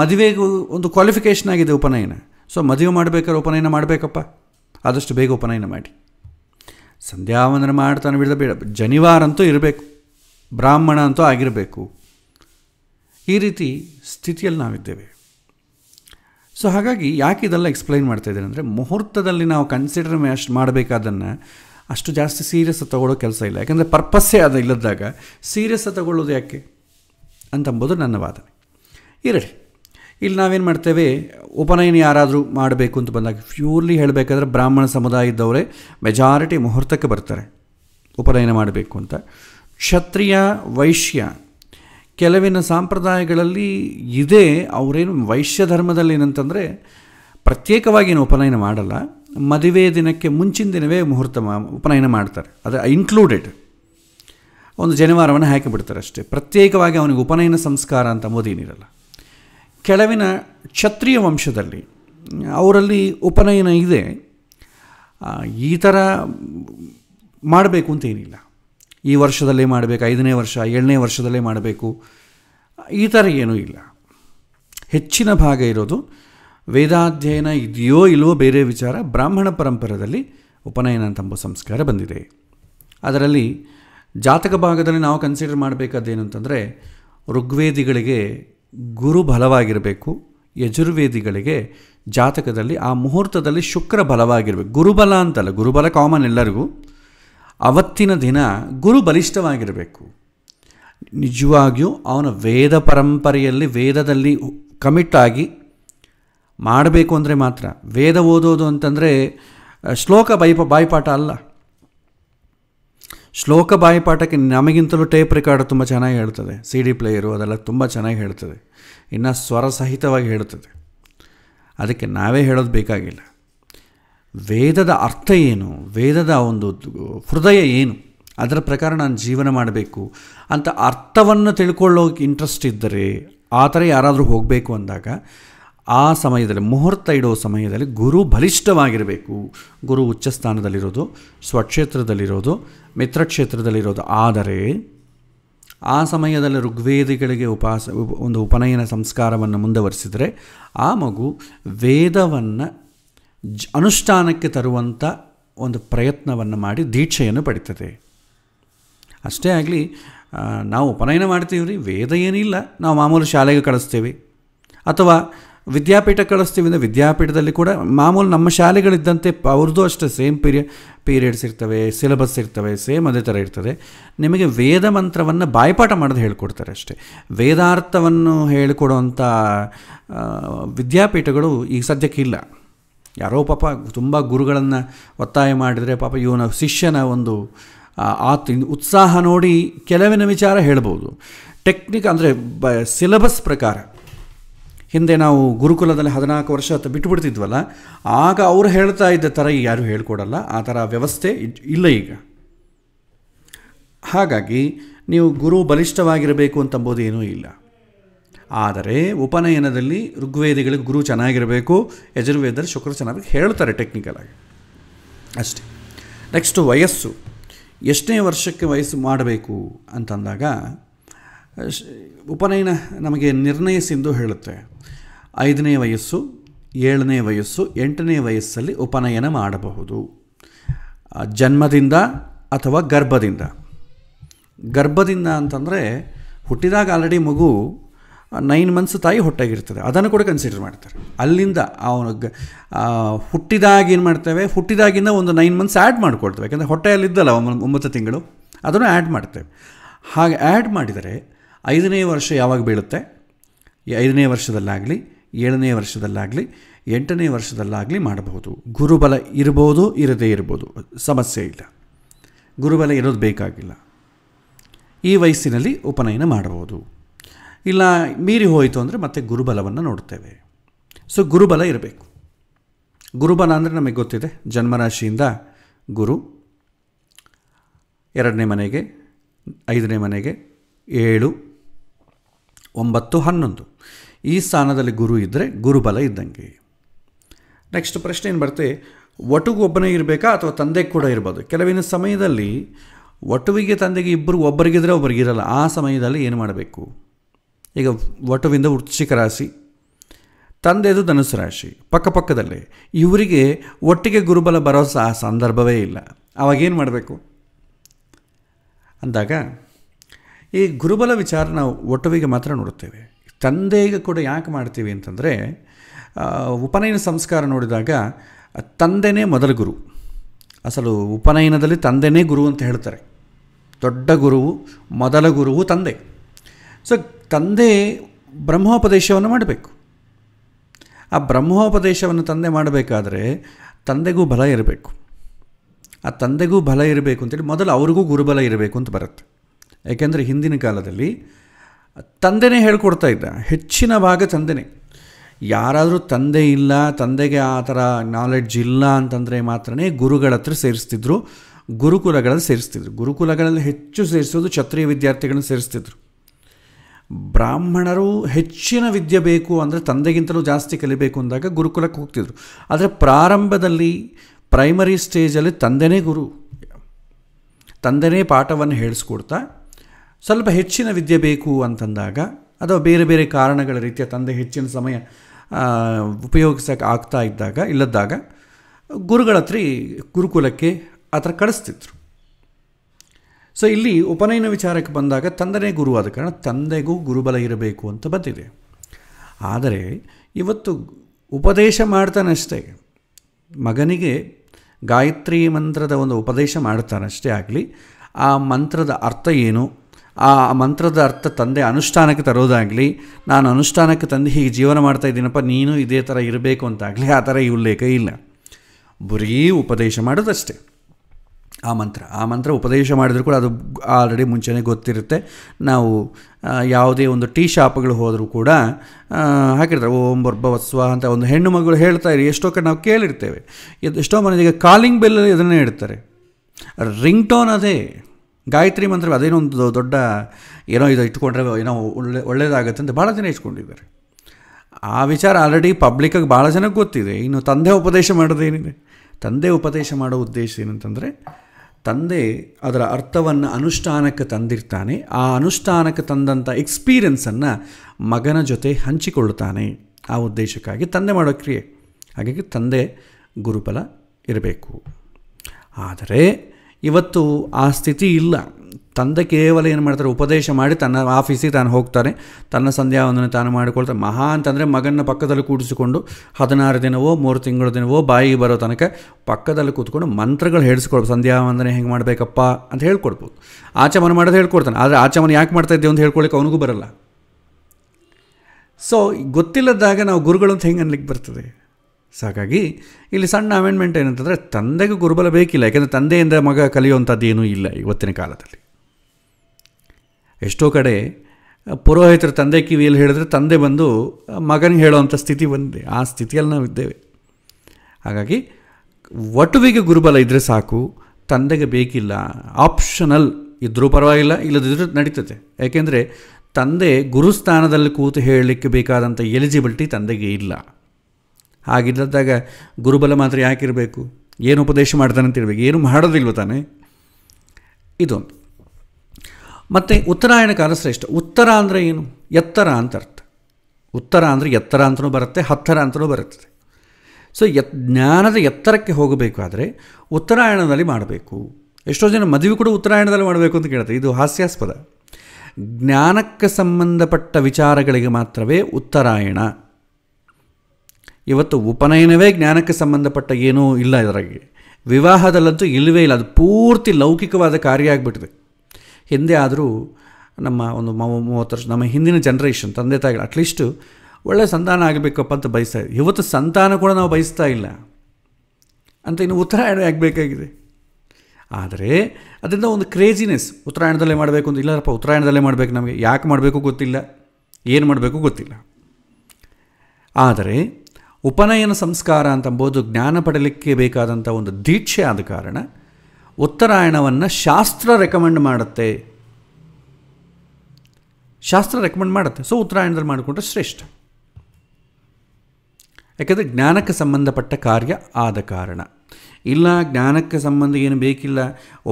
ಮದುವೆಗೂ ಒಂದು ಕ್ವಾಲಿಫಿಕೇಷನ್ ಆಗಿದೆ ಉಪನಯನ ಸೊ ಮದುವೆ ಮಾಡಬೇಕಾದ್ರೆ ಉಪನಯನ ಮಾಡಬೇಕಪ್ಪ ಆದಷ್ಟು ಬೇಗ ಉಪನಯನ ಮಾಡಿ ಸಂಧ್ಯಾವಂದನ ಮಾಡ್ತಾನೆ ಬಿಡದೆ ಬೇಡ ಜನಿವಾರ ಅಂತೂ ಇರಬೇಕು ಬ್ರಾಹ್ಮಣ ಅಂತೂ ಆಗಿರಬೇಕು ಈ ರೀತಿ ಸ್ಥಿತಿಯಲ್ಲಿ ನಾವಿದ್ದೇವೆ ಸೊ ಹಾಗಾಗಿ ಯಾಕೆ ಇದೆಲ್ಲ ಎಕ್ಸ್ಪ್ಲೈನ್ ಮಾಡ್ತಾ ಇದ್ದೇನೆ ಅಂದರೆ ಮುಹೂರ್ತದಲ್ಲಿ ನಾವು ಕನ್ಸಿಡರ್ ಅಷ್ಟು ಮಾಡಬೇಕಾದನ್ನು ಅಷ್ಟು ಜಾಸ್ತಿ ಸೀರಿಯಸ್ ತಗೊಳ್ಳೋ ಕೆಲಸ ಇಲ್ಲ ಯಾಕಂದರೆ ಪರ್ಪಸ್ಸೇ ಅದು ಇಲ್ಲದಾಗ ಸೀರಿಯಸ್ ತಗೊಳ್ಳೋದು ಯಾಕೆ ಅಂತಂಬೋದು ನನ್ನ ವಾದನೆ ಇರಲಿ ಇಲ್ಲಿ ನಾವೇನು ಮಾಡ್ತೇವೆ ಉಪನಯನ ಯಾರಾದರೂ ಮಾಡಬೇಕು ಅಂತ ಬಂದಾಗ ಪ್ಯೂರ್ಲಿ ಹೇಳಬೇಕಾದ್ರೆ ಬ್ರಾಹ್ಮಣ ಸಮುದಾಯದವರೇ ಮೆಜಾರಿಟಿ ಮುಹೂರ್ತಕ್ಕೆ ಬರ್ತಾರೆ ಉಪನಯನ ಮಾಡಬೇಕು ಅಂತ ಕ್ಷತ್ರಿಯ ವೈಶ್ಯ ಕೆಲವಿನ ಸಂಪ್ರದಾಯಗಳಲ್ಲಿ ಇದೇ ಅವರೇನು ವೈಶ್ಯ ಧರ್ಮದಲ್ಲಿ ಏನಂತಂದರೆ ಪ್ರತ್ಯೇಕವಾಗಿ ಏನು ಉಪನಯನ ಮಾಡಲ್ಲ ಮದುವೆ ದಿನಕ್ಕೆ ಮುಂಚಿನ ದಿನವೇ ಮುಹೂರ್ತ ಉಪನಯನ ಮಾಡ್ತಾರೆ ಅದು ಇನ್ಕ್ಲೂಡೆಡ್ ಒಂದು ಜನಿವಾರವನ್ನು ಹಾಕಿಬಿಡ್ತಾರೆ ಅಷ್ಟೇ ಪ್ರತ್ಯೇಕವಾಗಿ ಅವನಿಗೆ ಉಪನಯನ ಸಂಸ್ಕಾರ ಅಂತ ಏನಿರಲ್ಲ ಕೆಳವಿನ ಕ್ಷತ್ರಿಯ ವಂಶದಲ್ಲಿ ಅವರಲ್ಲಿ ಉಪನಯನ ಇದೆ ಈ ಥರ ಮಾಡಬೇಕು ಅಂತೇನಿಲ್ಲ ಈ ವರ್ಷದಲ್ಲೇ ಮಾಡಬೇಕು ಐದನೇ ವರ್ಷ ಏಳನೇ ವರ್ಷದಲ್ಲೇ ಮಾಡಬೇಕು ಈ ಥರ ಏನೂ ಇಲ್ಲ ಹೆಚ್ಚಿನ ಭಾಗ ಇರೋದು ವೇದಾಧ್ಯಯನ ಇದೆಯೋ ಇಲ್ಲವೋ ಬೇರೆ ವಿಚಾರ ಬ್ರಾಹ್ಮಣ ಪರಂಪರೆಯಲ್ಲಿ ಉಪನಯನ ಅಂತಂಬ ಸಂಸ್ಕಾರ ಬಂದಿದೆ ಅದರಲ್ಲಿ ಜಾತಕ ಭಾಗದಲ್ಲಿ ನಾವು ಕನ್ಸಿಡರ್ ಮಾಡಬೇಕಾದೇನು ಅಂತಂದರೆ ಋಗ್ವೇದಿಗಳಿಗೆ ಗುರು ಬಲವಾಗಿರಬೇಕು ಯಜುರ್ವೇದಿಗಳಿಗೆ ಜಾತಕದಲ್ಲಿ ಆ ಮುಹೂರ್ತದಲ್ಲಿ ಶುಕ್ರ ಬಲವಾಗಿರಬೇಕು ಗುರುಬಲ ಅಂತಲ್ಲ ಗುರುಬಲ ಕಾಮನ್ ಎಲ್ಲರಿಗೂ ಅವತ್ತಿನ ದಿನ ಗುರು ಬಲಿಷ್ಠವಾಗಿರಬೇಕು ನಿಜವಾಗಿಯೂ ಅವನ ವೇದ ಪರಂಪರೆಯಲ್ಲಿ ವೇದದಲ್ಲಿ ಕಮಿಟ್ ಆಗಿ ಮಾಡಬೇಕು ಅಂದರೆ ಮಾತ್ರ ವೇದ ಓದೋದು ಅಂತಂದರೆ ಶ್ಲೋಕ ಬೈ ಬಾಯ್ಪಾಠ ಅಲ್ಲ ಶ್ಲೋಕ ಬಾಯಿಪಾಠಕ್ಕೆ ನಮಗಿಂತಲೂ ಟೇಪ್ ರೆಕಾರ್ಡ್ ತುಂಬ ಚೆನ್ನಾಗಿ ಹೇಳ್ತದೆ ಸಿ ಡಿ ಪ್ಲೇಯರು ಅದೆಲ್ಲ ತುಂಬ ಚೆನ್ನಾಗಿ ಹೇಳ್ತದೆ ಇನ್ನು ಸ್ವರ ಸಹಿತವಾಗಿ ಹೇಳ್ತದೆ ಅದಕ್ಕೆ ನಾವೇ ಹೇಳೋದು ಬೇಕಾಗಿಲ್ಲ ವೇದದ ಅರ್ಥ ಏನು ವೇದದ ಒಂದು ಹೃದಯ ಏನು ಅದರ ಪ್ರಕಾರ ನಾನು ಜೀವನ ಮಾಡಬೇಕು ಅಂತ ಅರ್ಥವನ್ನು ತಿಳ್ಕೊಳ್ಳೋಕೆ ಇಂಟ್ರೆಸ್ಟ್ ಇದ್ದರೆ ಆ ಥರ ಯಾರಾದರೂ ಹೋಗಬೇಕು ಅಂದಾಗ ಆ ಸಮಯದಲ್ಲಿ ಮುಹೂರ್ತ ಇಡೋ ಸಮಯದಲ್ಲಿ ಗುರು ಬಲಿಷ್ಠವಾಗಿರಬೇಕು ಗುರು ಉಚ್ಚ ಸ್ಥಾನದಲ್ಲಿರೋದು ಸ್ವಕ್ಷೇತ್ರದಲ್ಲಿರೋದು ಮಿತ್ರಕ್ಷೇತ್ರದಲ್ಲಿರೋದು ಆದರೆ ಆ ಸಮಯದಲ್ಲಿ ಋಗ್ವೇದಿಗಳಿಗೆ ಉಪಾಸ ಒಂದು ಉಪನಯನ ಸಂಸ್ಕಾರವನ್ನು ಮುಂದುವರಿಸಿದರೆ ಆ ಮಗು ವೇದವನ್ನು ಜ ಅನುಷ್ಠಾನಕ್ಕೆ ತರುವಂಥ ಒಂದು ಪ್ರಯತ್ನವನ್ನು ಮಾಡಿ ದೀಕ್ಷೆಯನ್ನು ಪಡಿತದೆ ಅಷ್ಟೇ ಆಗಲಿ ನಾವು ಉಪನಯನ ಮಾಡ್ತೀವಿ ರೀ ವೇದ ಏನಿಲ್ಲ ನಾವು ಮಾಮೂಲು ಶಾಲೆಗೆ ಕಳಿಸ್ತೇವೆ ಅಥವಾ ವಿದ್ಯಾಪೀಠ ಕಳಿಸ್ತೀವಿ ಅಂದರೆ ವಿದ್ಯಾಪೀಠದಲ್ಲಿ ಕೂಡ ಮಾಮೂಲು ನಮ್ಮ ಶಾಲೆಗಳಿದ್ದಂತೆ ಅವ್ರದ್ದು ಅಷ್ಟೇ ಸೇಮ್ ಪೀರಿಯ ಪೀರಿಯಡ್ಸ್ ಇರ್ತವೆ ಸಿಲೆಬಸ್ ಇರ್ತವೆ ಸೇಮ್ ಅದೇ ಥರ ಇರ್ತದೆ ನಿಮಗೆ ವೇದ ಮಂತ್ರವನ್ನು ಬಾಯ್ಪಾಠ ಮಾಡೋದು ಹೇಳ್ಕೊಡ್ತಾರೆ ಅಷ್ಟೇ ವೇದಾರ್ಥವನ್ನು ಹೇಳಿಕೊಡುವಂಥ ವಿದ್ಯಾಪೀಠಗಳು ಈಗ ಸದ್ಯಕ್ಕಿಲ್ಲ ಯಾರೋ ಪಾಪ ತುಂಬ ಗುರುಗಳನ್ನು ಒತ್ತಾಯ ಮಾಡಿದರೆ ಪಾಪ ಇವನ ಶಿಷ್ಯನ ಒಂದು ಆತ ಉತ್ಸಾಹ ನೋಡಿ ಕೆಲವಿನ ವಿಚಾರ ಹೇಳ್ಬೋದು ಟೆಕ್ನಿಕ್ ಅಂದರೆ ಬ ಸಿಲೆಬಸ್ ಪ್ರಕಾರ ಹಿಂದೆ ನಾವು ಗುರುಕುಲದಲ್ಲಿ ಹದಿನಾಲ್ಕು ವರ್ಷ ಹತ್ತು ಬಿಟ್ಟುಬಿಡ್ತಿದ್ವಲ್ಲ ಆಗ ಅವರು ಹೇಳ್ತಾ ಇದ್ದ ಥರ ಯಾರೂ ಹೇಳ್ಕೊಡಲ್ಲ ಆ ಥರ ವ್ಯವಸ್ಥೆ ಇಲ್ಲ ಈಗ ಹಾಗಾಗಿ ನೀವು ಗುರು ಬಲಿಷ್ಠವಾಗಿರಬೇಕು ಅಂತಂಬೋದು ಏನೂ ಇಲ್ಲ ಆದರೆ ಉಪನಯನದಲ್ಲಿ ಋಗ್ವೇದಿಗಳಿಗೆ ಗುರು ಚೆನ್ನಾಗಿರಬೇಕು ಯಜುರ್ವೇದರು ಶುಕ್ರ ಚೆನ್ನಾಗಿ ಹೇಳ್ತಾರೆ ಟೆಕ್ನಿಕಲಾಗಿ ಅಷ್ಟೇ ನೆಕ್ಸ್ಟು ವಯಸ್ಸು ಎಷ್ಟನೇ ವರ್ಷಕ್ಕೆ ವಯಸ್ಸು ಮಾಡಬೇಕು ಅಂತಂದಾಗ ಉಪನಯನ ನಮಗೆ ನಿರ್ಣಯಿಸಿಂದು ಹೇಳುತ್ತೆ ಐದನೇ ವಯಸ್ಸು ಏಳನೇ ವಯಸ್ಸು ಎಂಟನೇ ವಯಸ್ಸಲ್ಲಿ ಉಪನಯನ ಮಾಡಬಹುದು ಜನ್ಮದಿಂದ ಅಥವಾ ಗರ್ಭದಿಂದ ಗರ್ಭದಿಂದ ಅಂತಂದರೆ ಹುಟ್ಟಿದಾಗ ಆಲ್ರೆಡಿ ಮಗು ನೈನ್ ಮಂತ್ಸ್ ತಾಯಿ ಹೊಟ್ಟೆಗಿರ್ತದೆ ಅದನ್ನು ಕೂಡ ಕನ್ಸಿಡರ್ ಮಾಡ್ತಾರೆ ಅಲ್ಲಿಂದ ಅವನು ಹುಟ್ಟಿದಾಗ ಏನು ಮಾಡ್ತೇವೆ ಹುಟ್ಟಿದಾಗಿಂದ ಒಂದು ನೈನ್ ಮಂತ್ಸ್ ಆ್ಯಡ್ ಮಾಡ್ಕೊಳ್ತೇವೆ ಯಾಕಂದರೆ ಹೊಟ್ಟೆಯಲ್ಲಿದ್ದಲ್ಲ ಒಂಬತ್ತು ತಿಂಗಳು ಅದನ್ನು ಆ್ಯಡ್ ಮಾಡ್ತೇವೆ ಹಾಗೆ ಆ್ಯಡ್ ಮಾಡಿದರೆ ಐದನೇ ವರ್ಷ ಯಾವಾಗ ಬೀಳುತ್ತೆ ಐದನೇ ವರ್ಷದಲ್ಲಾಗಲಿ ಏಳನೇ ವರ್ಷದಲ್ಲಾಗಲಿ ಎಂಟನೇ ವರ್ಷದಲ್ಲಾಗಲಿ ಮಾಡಬಹುದು ಗುರುಬಲ ಇರ್ಬೋದು ಇರದೇ ಇರ್ಬೋದು ಸಮಸ್ಯೆ ಇಲ್ಲ ಗುರುಬಲ ಇರೋದು ಬೇಕಾಗಿಲ್ಲ ಈ ವಯಸ್ಸಿನಲ್ಲಿ ಉಪನಯನ ಮಾಡಬಹುದು ಇಲ್ಲ ಮೀರಿ ಹೋಯಿತು ಅಂದರೆ ಮತ್ತೆ ಗುರುಬಲವನ್ನು ನೋಡ್ತೇವೆ ಸೊ ಗುರುಬಲ ಇರಬೇಕು ಗುರುಬಲ ಅಂದರೆ ನಮಗೆ ಗೊತ್ತಿದೆ ಜನ್ಮರಾಶಿಯಿಂದ ಗುರು ಎರಡನೇ ಮನೆಗೆ ಐದನೇ ಮನೆಗೆ ಏಳು ಒಂಬತ್ತು ಹನ್ನೊಂದು ಈ ಸ್ಥಾನದಲ್ಲಿ ಗುರು ಇದ್ದರೆ ಗುರುಬಲ ಇದ್ದಂಗೆ ನೆಕ್ಸ್ಟ್ ಪ್ರಶ್ನೆ ಏನು ಬರುತ್ತೆ ಒಟುಗು ಒಬ್ಬನೇ ಇರಬೇಕಾ ಅಥವಾ ತಂದೆ ಕೂಡ ಇರ್ಬೋದು ಕೆಲವಿನ ಸಮಯದಲ್ಲಿ ಒಟುವಿಗೆ ತಂದೆಗೆ ಇಬ್ಬರು ಒಬ್ಬರಿಗಿದ್ರೆ ಒಬ್ಬರಿಗಿರಲ್ಲ ಆ ಸಮಯದಲ್ಲಿ ಏನು ಮಾಡಬೇಕು ಈಗ ಒಟುವಿಂದ ವೃಶ್ಚಿಕ ರಾಶಿ ತಂದೆದು ಧನುಸು ರಾಶಿ ಪಕ್ಕಪಕ್ಕದಲ್ಲೇ ಇವರಿಗೆ ಒಟ್ಟಿಗೆ ಗುರುಬಲ ಬರೋ ಸಹ ಸಂದರ್ಭವೇ ಇಲ್ಲ ಆವಾಗೇನು ಮಾಡಬೇಕು ಅಂದಾಗ ಈ ಗುರುಬಲ ವಿಚಾರ ನಾವು ಒಟುವಿಗೆ ಮಾತ್ರ ನೋಡುತ್ತೇವೆ ತಂದೆಗೆ ಕೂಡ ಯಾಕೆ ಮಾಡ್ತೀವಿ ಅಂತಂದರೆ ಉಪನಯನ ಸಂಸ್ಕಾರ ನೋಡಿದಾಗ ತಂದೆನೇ ಮೊದಲ ಗುರು ಅಸಲು ಉಪನಯನದಲ್ಲಿ ತಂದೆನೇ ಗುರು ಅಂತ ಹೇಳ್ತಾರೆ ದೊಡ್ಡ ಗುರುವು ಮೊದಲ ಗುರುವು ತಂದೆ ಸೊ ತಂದೆ ಬ್ರಹ್ಮೋಪದೇಶವನ್ನು ಮಾಡಬೇಕು ಆ ಬ್ರಹ್ಮೋಪದೇಶವನ್ನು ತಂದೆ ಮಾಡಬೇಕಾದ್ರೆ ತಂದೆಗೂ ಬಲ ಇರಬೇಕು ಆ ತಂದೆಗೂ ಬಲ ಇರಬೇಕು ಅಂತೇಳಿ ಮೊದಲು ಅವ್ರಿಗೂ ಗುರುಬಲ ಇರಬೇಕು ಅಂತ ಬರುತ್ತೆ ಏಕೆಂದರೆ ಹಿಂದಿನ ಕಾಲದಲ್ಲಿ ತಂದೆನೇ ಹೇಳ್ಕೊಡ್ತಾ ಇದ್ದ ಹೆಚ್ಚಿನ ಭಾಗ ತಂದೆನೇ ಯಾರಾದರೂ ತಂದೆ ಇಲ್ಲ ತಂದೆಗೆ ಆ ಥರ ನಾಲೆಡ್ಜ್ ಇಲ್ಲ ಅಂತಂದರೆ ಮಾತ್ರ ಗುರುಗಳ ಹತ್ರ ಸೇರಿಸ್ತಿದ್ರು ಗುರುಕುಲಗಳಲ್ಲಿ ಸೇರಿಸ್ತಿದ್ರು ಗುರುಕುಲಗಳಲ್ಲಿ ಹೆಚ್ಚು ಸೇರಿಸೋದು ಕ್ಷತ್ರಿಯ ವಿದ್ಯಾರ್ಥಿಗಳನ್ನ ಸೇರಿಸ್ತಿದ್ರು ಬ್ರಾಹ್ಮಣರು ಹೆಚ್ಚಿನ ವಿದ್ಯೆ ಬೇಕು ಅಂದರೆ ತಂದೆಗಿಂತಲೂ ಜಾಸ್ತಿ ಕಲಿಬೇಕು ಅಂದಾಗ ಗುರುಕುಲಕ್ಕೆ ಹೋಗ್ತಿದ್ರು ಆದರೆ ಪ್ರಾರಂಭದಲ್ಲಿ ಪ್ರೈಮರಿ ಸ್ಟೇಜಲ್ಲಿ ತಂದೆನೇ ಗುರು ತಂದೆನೇ ಪಾಠವನ್ನು ಹೇಳಿಸ್ಕೊಡ್ತಾ ಸ್ವಲ್ಪ ಹೆಚ್ಚಿನ ವಿದ್ಯೆ ಬೇಕು ಅಂತಂದಾಗ ಅಥವಾ ಬೇರೆ ಬೇರೆ ಕಾರಣಗಳ ರೀತಿಯ ತಂದೆ ಹೆಚ್ಚಿನ ಸಮಯ ಉಪಯೋಗಿಸೋಕೆ ಆಗ್ತಾ ಇದ್ದಾಗ ಇಲ್ಲದಾಗ ಗುರುಗಳ ಹತ್ರ ಗುರುಕುಲಕ್ಕೆ ಆ ಥರ ಕಳಿಸ್ತಿದ್ರು ಸೊ ಇಲ್ಲಿ ಉಪನಯನ ವಿಚಾರಕ್ಕೆ ಬಂದಾಗ ತಂದನೇ ಗುರು ಆದ ಕಾರಣ ತಂದೆಗೂ ಗುರುಬಲ ಇರಬೇಕು ಅಂತ ಬಂದಿದೆ ಆದರೆ ಇವತ್ತು ಉಪದೇಶ ಮಾಡ್ತಾನಷ್ಟೇ ಮಗನಿಗೆ ಗಾಯತ್ರಿ ಮಂತ್ರದ ಒಂದು ಉಪದೇಶ ಮಾಡ್ತಾನಷ್ಟೇ ಆಗಲಿ ಆ ಮಂತ್ರದ ಅರ್ಥ ಏನು ಆ ಮಂತ್ರದ ಅರ್ಥ ತಂದೆ ಅನುಷ್ಠಾನಕ್ಕೆ ತರೋದಾಗಲಿ ನಾನು ಅನುಷ್ಠಾನಕ್ಕೆ ತಂದು ಹೀಗೆ ಜೀವನ ಮಾಡ್ತಾ ಇದ್ದೀನಪ್ಪ ನೀನು ಇದೇ ಥರ ಇರಬೇಕು ಅಂತಾಗಲಿ ಆ ಥರ ಈ ಉಲ್ಲೇಖ ಇಲ್ಲ ಬರೀ ಉಪದೇಶ ಮಾಡೋದಷ್ಟೇ ಆ ಮಂತ್ರ ಆ ಮಂತ್ರ ಉಪದೇಶ ಮಾಡಿದ್ರು ಕೂಡ ಅದು ಆಲ್ರೆಡಿ ಮುಂಚೆನೇ ಗೊತ್ತಿರುತ್ತೆ ನಾವು ಯಾವುದೇ ಒಂದು ಟೀ ಶಾಪ್ಗಳು ಹೋದರೂ ಕೂಡ ಹಾಕಿರ್ತಾರೆ ಓಂ ಬರ್ಬವತ್ಸ್ವ ಅಂತ ಒಂದು ಹೆಣ್ಣು ಮಗಳು ಹೇಳ್ತಾ ಎಷ್ಟೋ ಕಡೆ ನಾವು ಕೇಳಿರ್ತೇವೆ ಎಷ್ಟೋ ಈಗ ಕಾಲಿಂಗ್ ಬೆಲ್ಲಲ್ಲಿ ಇದನ್ನೇ ಇಡ್ತಾರೆ ರಿಂಗ್ ಟೋನ್ ಅದೇ ಗಾಯತ್ರಿ ಮಂತ್ರ ಅದೇನೊಂದು ದೊಡ್ಡ ಏನೋ ಇದು ಇಟ್ಕೊಂಡ್ರೆ ಏನೋ ಒಳ್ಳೆ ಒಳ್ಳೇದಾಗುತ್ತೆ ಅಂತ ಭಾಳ ಜನ ಇಟ್ಕೊಂಡಿದ್ದಾರೆ ಆ ವಿಚಾರ ಆಲ್ರೆಡಿ ಪಬ್ಲಿಕ್ಕಾಗಿ ಭಾಳ ಜನಕ್ಕೆ ಗೊತ್ತಿದೆ ಇನ್ನು ತಂದೆ ಉಪದೇಶ ಮಾಡೋದೇನಿದೆ ತಂದೆ ಉಪದೇಶ ಮಾಡೋ ಉದ್ದೇಶ ಏನಂತಂದರೆ ತಂದೆ ಅದರ ಅರ್ಥವನ್ನು ಅನುಷ್ಠಾನಕ್ಕೆ ತಂದಿರ್ತಾನೆ ಆ ಅನುಷ್ಠಾನಕ್ಕೆ ತಂದಂಥ ಎಕ್ಸ್ಪೀರಿಯನ್ಸನ್ನು ಮಗನ ಜೊತೆ ಹಂಚಿಕೊಳ್ಳುತ್ತಾನೆ ಆ ಉದ್ದೇಶಕ್ಕಾಗಿ ತಂದೆ ಮಾಡೋ ಕ್ರಿಯೆ ಹಾಗಾಗಿ ತಂದೆ ಗುರುಬಲ ಇರಬೇಕು ಆದರೆ ಇವತ್ತು ಆ ಸ್ಥಿತಿ ಇಲ್ಲ ತಂದೆ ಕೇವಲ ಏನು ಮಾಡ್ತಾರೆ ಉಪದೇಶ ಮಾಡಿ ತನ್ನ ಆಫೀಸಿಗೆ ತಾನು ಹೋಗ್ತಾರೆ ತನ್ನ ಸಂಧ್ಯಾವಂದನೆ ತಾನು ಮಾಡಿಕೊಳ್ತಾರೆ ಮಹಾ ಅಂತಂದರೆ ಮಗನ ಪಕ್ಕದಲ್ಲಿ ಕೂಡಿಸಿಕೊಂಡು ಹದಿನಾರು ದಿನವೋ ಮೂರು ತಿಂಗಳ ದಿನವೋ ಬಾಯಿಗೆ ಬರೋ ತನಕ ಪಕ್ಕದಲ್ಲಿ ಕೂತ್ಕೊಂಡು ಮಂತ್ರಗಳು ಹೇಳಿಸ್ಕೊಳ್ಬೋದು ಸಂಧ್ಯಾವಂದನೆ ಹೆಂಗೆ ಮಾಡಬೇಕಪ್ಪ ಅಂತ ಹೇಳ್ಕೊಡ್ಬೋದು ಆಚಮನ ಮಾಡೋದು ಹೇಳ್ಕೊಡ್ತಾನೆ ಆದರೆ ಆಚಮನ ಯಾಕೆ ಮಾಡ್ತಾ ಇದ್ದೀವಿ ಅಂತ ಹೇಳ್ಕೊಳಕ್ಕೆ ಅವನಿಗೂ ಬರಲ್ಲ ಸೊ ಗೊತ್ತಿಲ್ಲದಾಗ ನಾವು ಗುರುಗಳಂತ ಹೆಂಗೆ ಅನ್ಲಿಕ್ಕೆ ಬರ್ತದೆ ಸಾಕಾಗಿ ಇಲ್ಲಿ ಸಣ್ಣ ಅಮೆಂಡ್ಮೆಂಟ್ ಏನಂತಂದರೆ ತಂದೆಗೆ ಗುರುಬಲ ಬೇಕಿಲ್ಲ ಯಾಕೆಂದರೆ ತಂದೆಯಿಂದ ಮಗ ಕಲಿಯುವಂಥದ್ದು ಏನೂ ಇಲ್ಲ ಇವತ್ತಿನ ಕಾಲದಲ್ಲಿ ಎಷ್ಟೋ ಕಡೆ ಪುರೋಹಿತರ ತಂದೆ ಕಿವಿಯಲ್ಲಿ ಹೇಳಿದ್ರೆ ತಂದೆ ಬಂದು ಮಗನಿಗೆ ಹೇಳುವಂಥ ಸ್ಥಿತಿ ಬಂದಿದೆ ಆ ಸ್ಥಿತಿಯಲ್ಲಿ ನಾವು ಇದ್ದೇವೆ ಹಾಗಾಗಿ ಒಟುವಿಗೆ ಗುರುಬಲ ಇದ್ದರೆ ಸಾಕು ತಂದೆಗೆ ಬೇಕಿಲ್ಲ ಆಪ್ಷನಲ್ ಇದ್ದರೂ ಪರವಾಗಿಲ್ಲ ಇಲ್ಲದಿದ್ದರೆ ನಡೀತದೆ ಯಾಕೆಂದರೆ ತಂದೆ ಗುರುಸ್ಥಾನದಲ್ಲಿ ಕೂತು ಹೇಳಲಿಕ್ಕೆ ಬೇಕಾದಂಥ ಎಲಿಜಿಬಿಲಿಟಿ ತಂದೆಗೆ ಇಲ್ಲ ಹಾಗಿದ್ದಾಗ ಗುರುಬಲ ಮಾತ್ರ ಯಾಕಿರಬೇಕು ಏನು ಉಪದೇಶ ಮಾಡ್ತಾನೆ ಹೇಳಬೇಕು ಏನು ಮಾಡೋದಿಲ್ವ ತಾನೆ ಇದೊಂದು ಮತ್ತು ಉತ್ತರಾಯಣ ಕಾಲ ಶ್ರೇಷ್ಠ ಉತ್ತರ ಅಂದರೆ ಏನು ಎತ್ತರ ಅಂತ ಅರ್ಥ ಉತ್ತರ ಅಂದರೆ ಎತ್ತರ ಅಂತಲೂ ಬರುತ್ತೆ ಹತ್ತರ ಅಂತಲೂ ಬರುತ್ತದೆ ಸೊ ಎತ್ ಜ್ಞಾನದ ಎತ್ತರಕ್ಕೆ ಹೋಗಬೇಕಾದರೆ ಉತ್ತರಾಯಣದಲ್ಲಿ ಮಾಡಬೇಕು ಎಷ್ಟೋ ಜನ ಮದುವೆ ಕೂಡ ಉತ್ತರಾಯಣದಲ್ಲಿ ಮಾಡಬೇಕು ಅಂತ ಕೇಳ್ತಾರೆ ಇದು ಹಾಸ್ಯಾಸ್ಪದ ಜ್ಞಾನಕ್ಕೆ ಸಂಬಂಧಪಟ್ಟ ವಿಚಾರಗಳಿಗೆ ಮಾತ್ರವೇ ಉತ್ತರಾಯಣ ಇವತ್ತು ಉಪನಯನವೇ ಜ್ಞಾನಕ್ಕೆ ಸಂಬಂಧಪಟ್ಟ ಏನೂ ಇಲ್ಲ ಇದರಾಗಿ ವಿವಾಹದಲ್ಲಂತೂ ಇಲ್ಲವೇ ಇಲ್ಲ ಅದು ಪೂರ್ತಿ ಲೌಕಿಕವಾದ ಕಾರ್ಯ ಆಗಿಬಿಟ್ಟಿದೆ ಹಿಂದೆ ಆದರೂ ನಮ್ಮ ಒಂದು ಮೂವತ್ತು ವರ್ಷ ನಮ್ಮ ಹಿಂದಿನ ಜನ್ರೇಷನ್ ತಂದೆ ತಾಯಿಗಳು ಅಟ್ಲೀಸ್ಟು ಒಳ್ಳೆ ಸಂತಾನ ಆಗಬೇಕಪ್ಪ ಅಂತ ಬಯಸ್ತಾ ಇವತ್ತು ಸಂತಾನ ಕೂಡ ನಾವು ಬಯಸ್ತಾ ಇಲ್ಲ ಅಂತ ಇನ್ನು ಉತ್ತರಾಯಣ ಆಗಬೇಕಾಗಿದೆ ಆದರೆ ಅದರಿಂದ ಒಂದು ಕ್ರೇಜಿನೆಸ್ ಉತ್ತರಾಯಣದಲ್ಲೇ ಮಾಡಬೇಕು ಅಂತ ಇಲ್ಲಪ್ಪ ಉತ್ತರಾಯಣದಲ್ಲೇ ಮಾಡಬೇಕು ನಮಗೆ ಯಾಕೆ ಮಾಡಬೇಕು ಗೊತ್ತಿಲ್ಲ ಏನು ಮಾಡಬೇಕು ಗೊತ್ತಿಲ್ಲ ಆದರೆ ಉಪನಯನ ಸಂಸ್ಕಾರ ಅಂತಂಬೋದು ಜ್ಞಾನ ಪಡಲಿಕ್ಕೆ ಬೇಕಾದಂಥ ಒಂದು ದೀಕ್ಷೆ ಆದ ಕಾರಣ ಉತ್ತರಾಯಣವನ್ನು ಶಾಸ್ತ್ರ ರೆಕಮೆಂಡ್ ಮಾಡುತ್ತೆ ಶಾಸ್ತ್ರ ರೆಕಮೆಂಡ್ ಮಾಡುತ್ತೆ ಸೊ ಉತ್ತರಾಯಣದಲ್ಲಿ ಮಾಡಿಕೊಂಡ್ರೆ ಶ್ರೇಷ್ಠ ಯಾಕೆಂದರೆ ಜ್ಞಾನಕ್ಕೆ ಸಂಬಂಧಪಟ್ಟ ಕಾರ್ಯ ಆದ ಕಾರಣ ಇಲ್ಲ ಜ್ಞಾನಕ್ಕೆ ಸಂಬಂಧ ಏನು ಬೇಕಿಲ್ಲ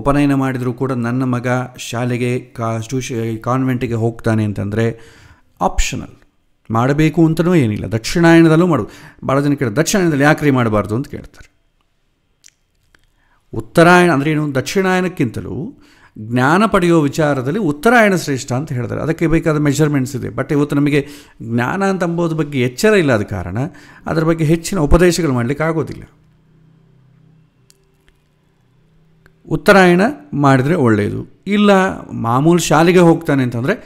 ಉಪನಯನ ಮಾಡಿದರೂ ಕೂಡ ನನ್ನ ಮಗ ಶಾಲೆಗೆ ಕಾ ಟ್ಯೂಷ ಕಾನ್ವೆಂಟಿಗೆ ಹೋಗ್ತಾನೆ ಅಂತಂದರೆ ಆಪ್ಷನಲ್ ಮಾಡಬೇಕು ಅಂತಲೂ ಏನಿಲ್ಲ ದಕ್ಷಿಣಾಯನದಲ್ಲೂ ಮಾಡು ಭಾಳ ಜನ ಕೇಳಿ ಯಾಕೆ ಯಾಕ್ರಿ ಮಾಡಬಾರ್ದು ಅಂತ ಕೇಳ್ತಾರೆ ಉತ್ತರಾಯಣ ಅಂದರೆ ಏನು ದಕ್ಷಿಣಾಯನಕ್ಕಿಂತಲೂ ಜ್ಞಾನ ಪಡೆಯುವ ವಿಚಾರದಲ್ಲಿ ಉತ್ತರಾಯಣ ಶ್ರೇಷ್ಠ ಅಂತ ಹೇಳ್ತಾರೆ ಅದಕ್ಕೆ ಬೇಕಾದ ಮೆಷರ್ಮೆಂಟ್ಸ್ ಇದೆ ಬಟ್ ಇವತ್ತು ನಮಗೆ ಜ್ಞಾನ ಅಂತ ಅಂಬೋದ್ರ ಬಗ್ಗೆ ಎಚ್ಚರ ಇಲ್ಲದ ಕಾರಣ ಅದರ ಬಗ್ಗೆ ಹೆಚ್ಚಿನ ಉಪದೇಶಗಳು ಮಾಡಲಿಕ್ಕೆ ಆಗೋದಿಲ್ಲ ಉತ್ತರಾಯಣ ಮಾಡಿದರೆ ಒಳ್ಳೆಯದು ಇಲ್ಲ ಮಾಮೂಲು ಶಾಲೆಗೆ ಹೋಗ್ತಾನೆ ಅಂತಂದರೆ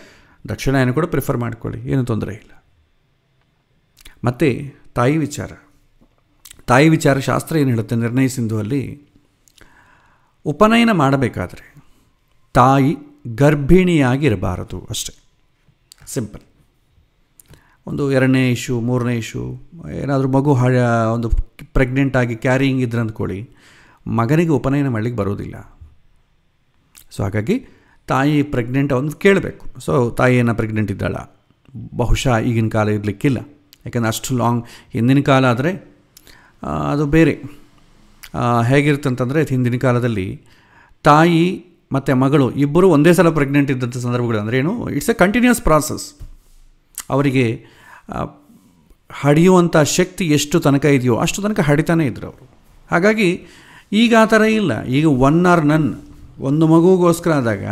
ದಕ್ಷಿಣಾಯನ ಕೂಡ ಪ್ರಿಫರ್ ಮಾಡಿಕೊಳ್ಳಿ ಏನೂ ತೊಂದರೆ ಇಲ್ಲ ಮತ್ತು ತಾಯಿ ವಿಚಾರ ತಾಯಿ ವಿಚಾರ ಶಾಸ್ತ್ರ ಏನು ಹೇಳುತ್ತೆ ನಿರ್ಣಯ ಸಿಂಧುವಲ್ಲಿ ಉಪನಯನ ಮಾಡಬೇಕಾದ್ರೆ ತಾಯಿ ಗರ್ಭಿಣಿಯಾಗಿರಬಾರದು ಅಷ್ಟೆ ಸಿಂಪಲ್ ಒಂದು ಎರಡನೇ ಇಶ್ಯೂ ಮೂರನೇ ಇಶ್ಯೂ ಏನಾದರೂ ಮಗು ಹಳ ಒಂದು ಪ್ರೆಗ್ನೆಂಟ್ ಆಗಿ ಕ್ಯಾರಿಂಗ್ ಇದ್ರೆ ಅಂದ್ಕೊಳ್ಳಿ ಮಗನಿಗೆ ಉಪನಯನ ಮಾಡಲಿಕ್ಕೆ ಬರೋದಿಲ್ಲ ಸೊ ಹಾಗಾಗಿ ತಾಯಿ ಪ್ರೆಗ್ನೆಂಟ್ ಅವನು ಕೇಳಬೇಕು ಸೊ ತಾಯಿ ಪ್ರೆಗ್ನೆಂಟ್ ಇದ್ದಾಳ ಬಹುಶಃ ಈಗಿನ ಕಾಲ ಇರಲಿಕ್ಕಿಲ್ಲ ಯಾಕಂದರೆ ಅಷ್ಟು ಲಾಂಗ್ ಹಿಂದಿನ ಕಾಲ ಆದರೆ ಅದು ಬೇರೆ ಹೇಗಿರುತ್ತಂತಂದರೆ ಹಿಂದಿನ ಕಾಲದಲ್ಲಿ ತಾಯಿ ಮತ್ತು ಮಗಳು ಇಬ್ಬರು ಒಂದೇ ಸಲ ಪ್ರೆಗ್ನೆಂಟ್ ಇದ್ದಂಥ ಸಂದರ್ಭಗಳು ಅಂದರೆ ಏನು ಇಟ್ಸ್ ಎ ಕಂಟಿನ್ಯೂಸ್ ಪ್ರಾಸೆಸ್ ಅವರಿಗೆ ಹಡಿಯುವಂಥ ಶಕ್ತಿ ಎಷ್ಟು ತನಕ ಇದೆಯೋ ಅಷ್ಟು ತನಕ ಹಡಿತಾನೇ ಇದ್ದರು ಅವರು ಹಾಗಾಗಿ ಈಗ ಆ ಥರ ಇಲ್ಲ ಈಗ ಒನ್ ಆರ್ ನನ್ ಒಂದು ಮಗುಗೋಸ್ಕರ ಆದಾಗ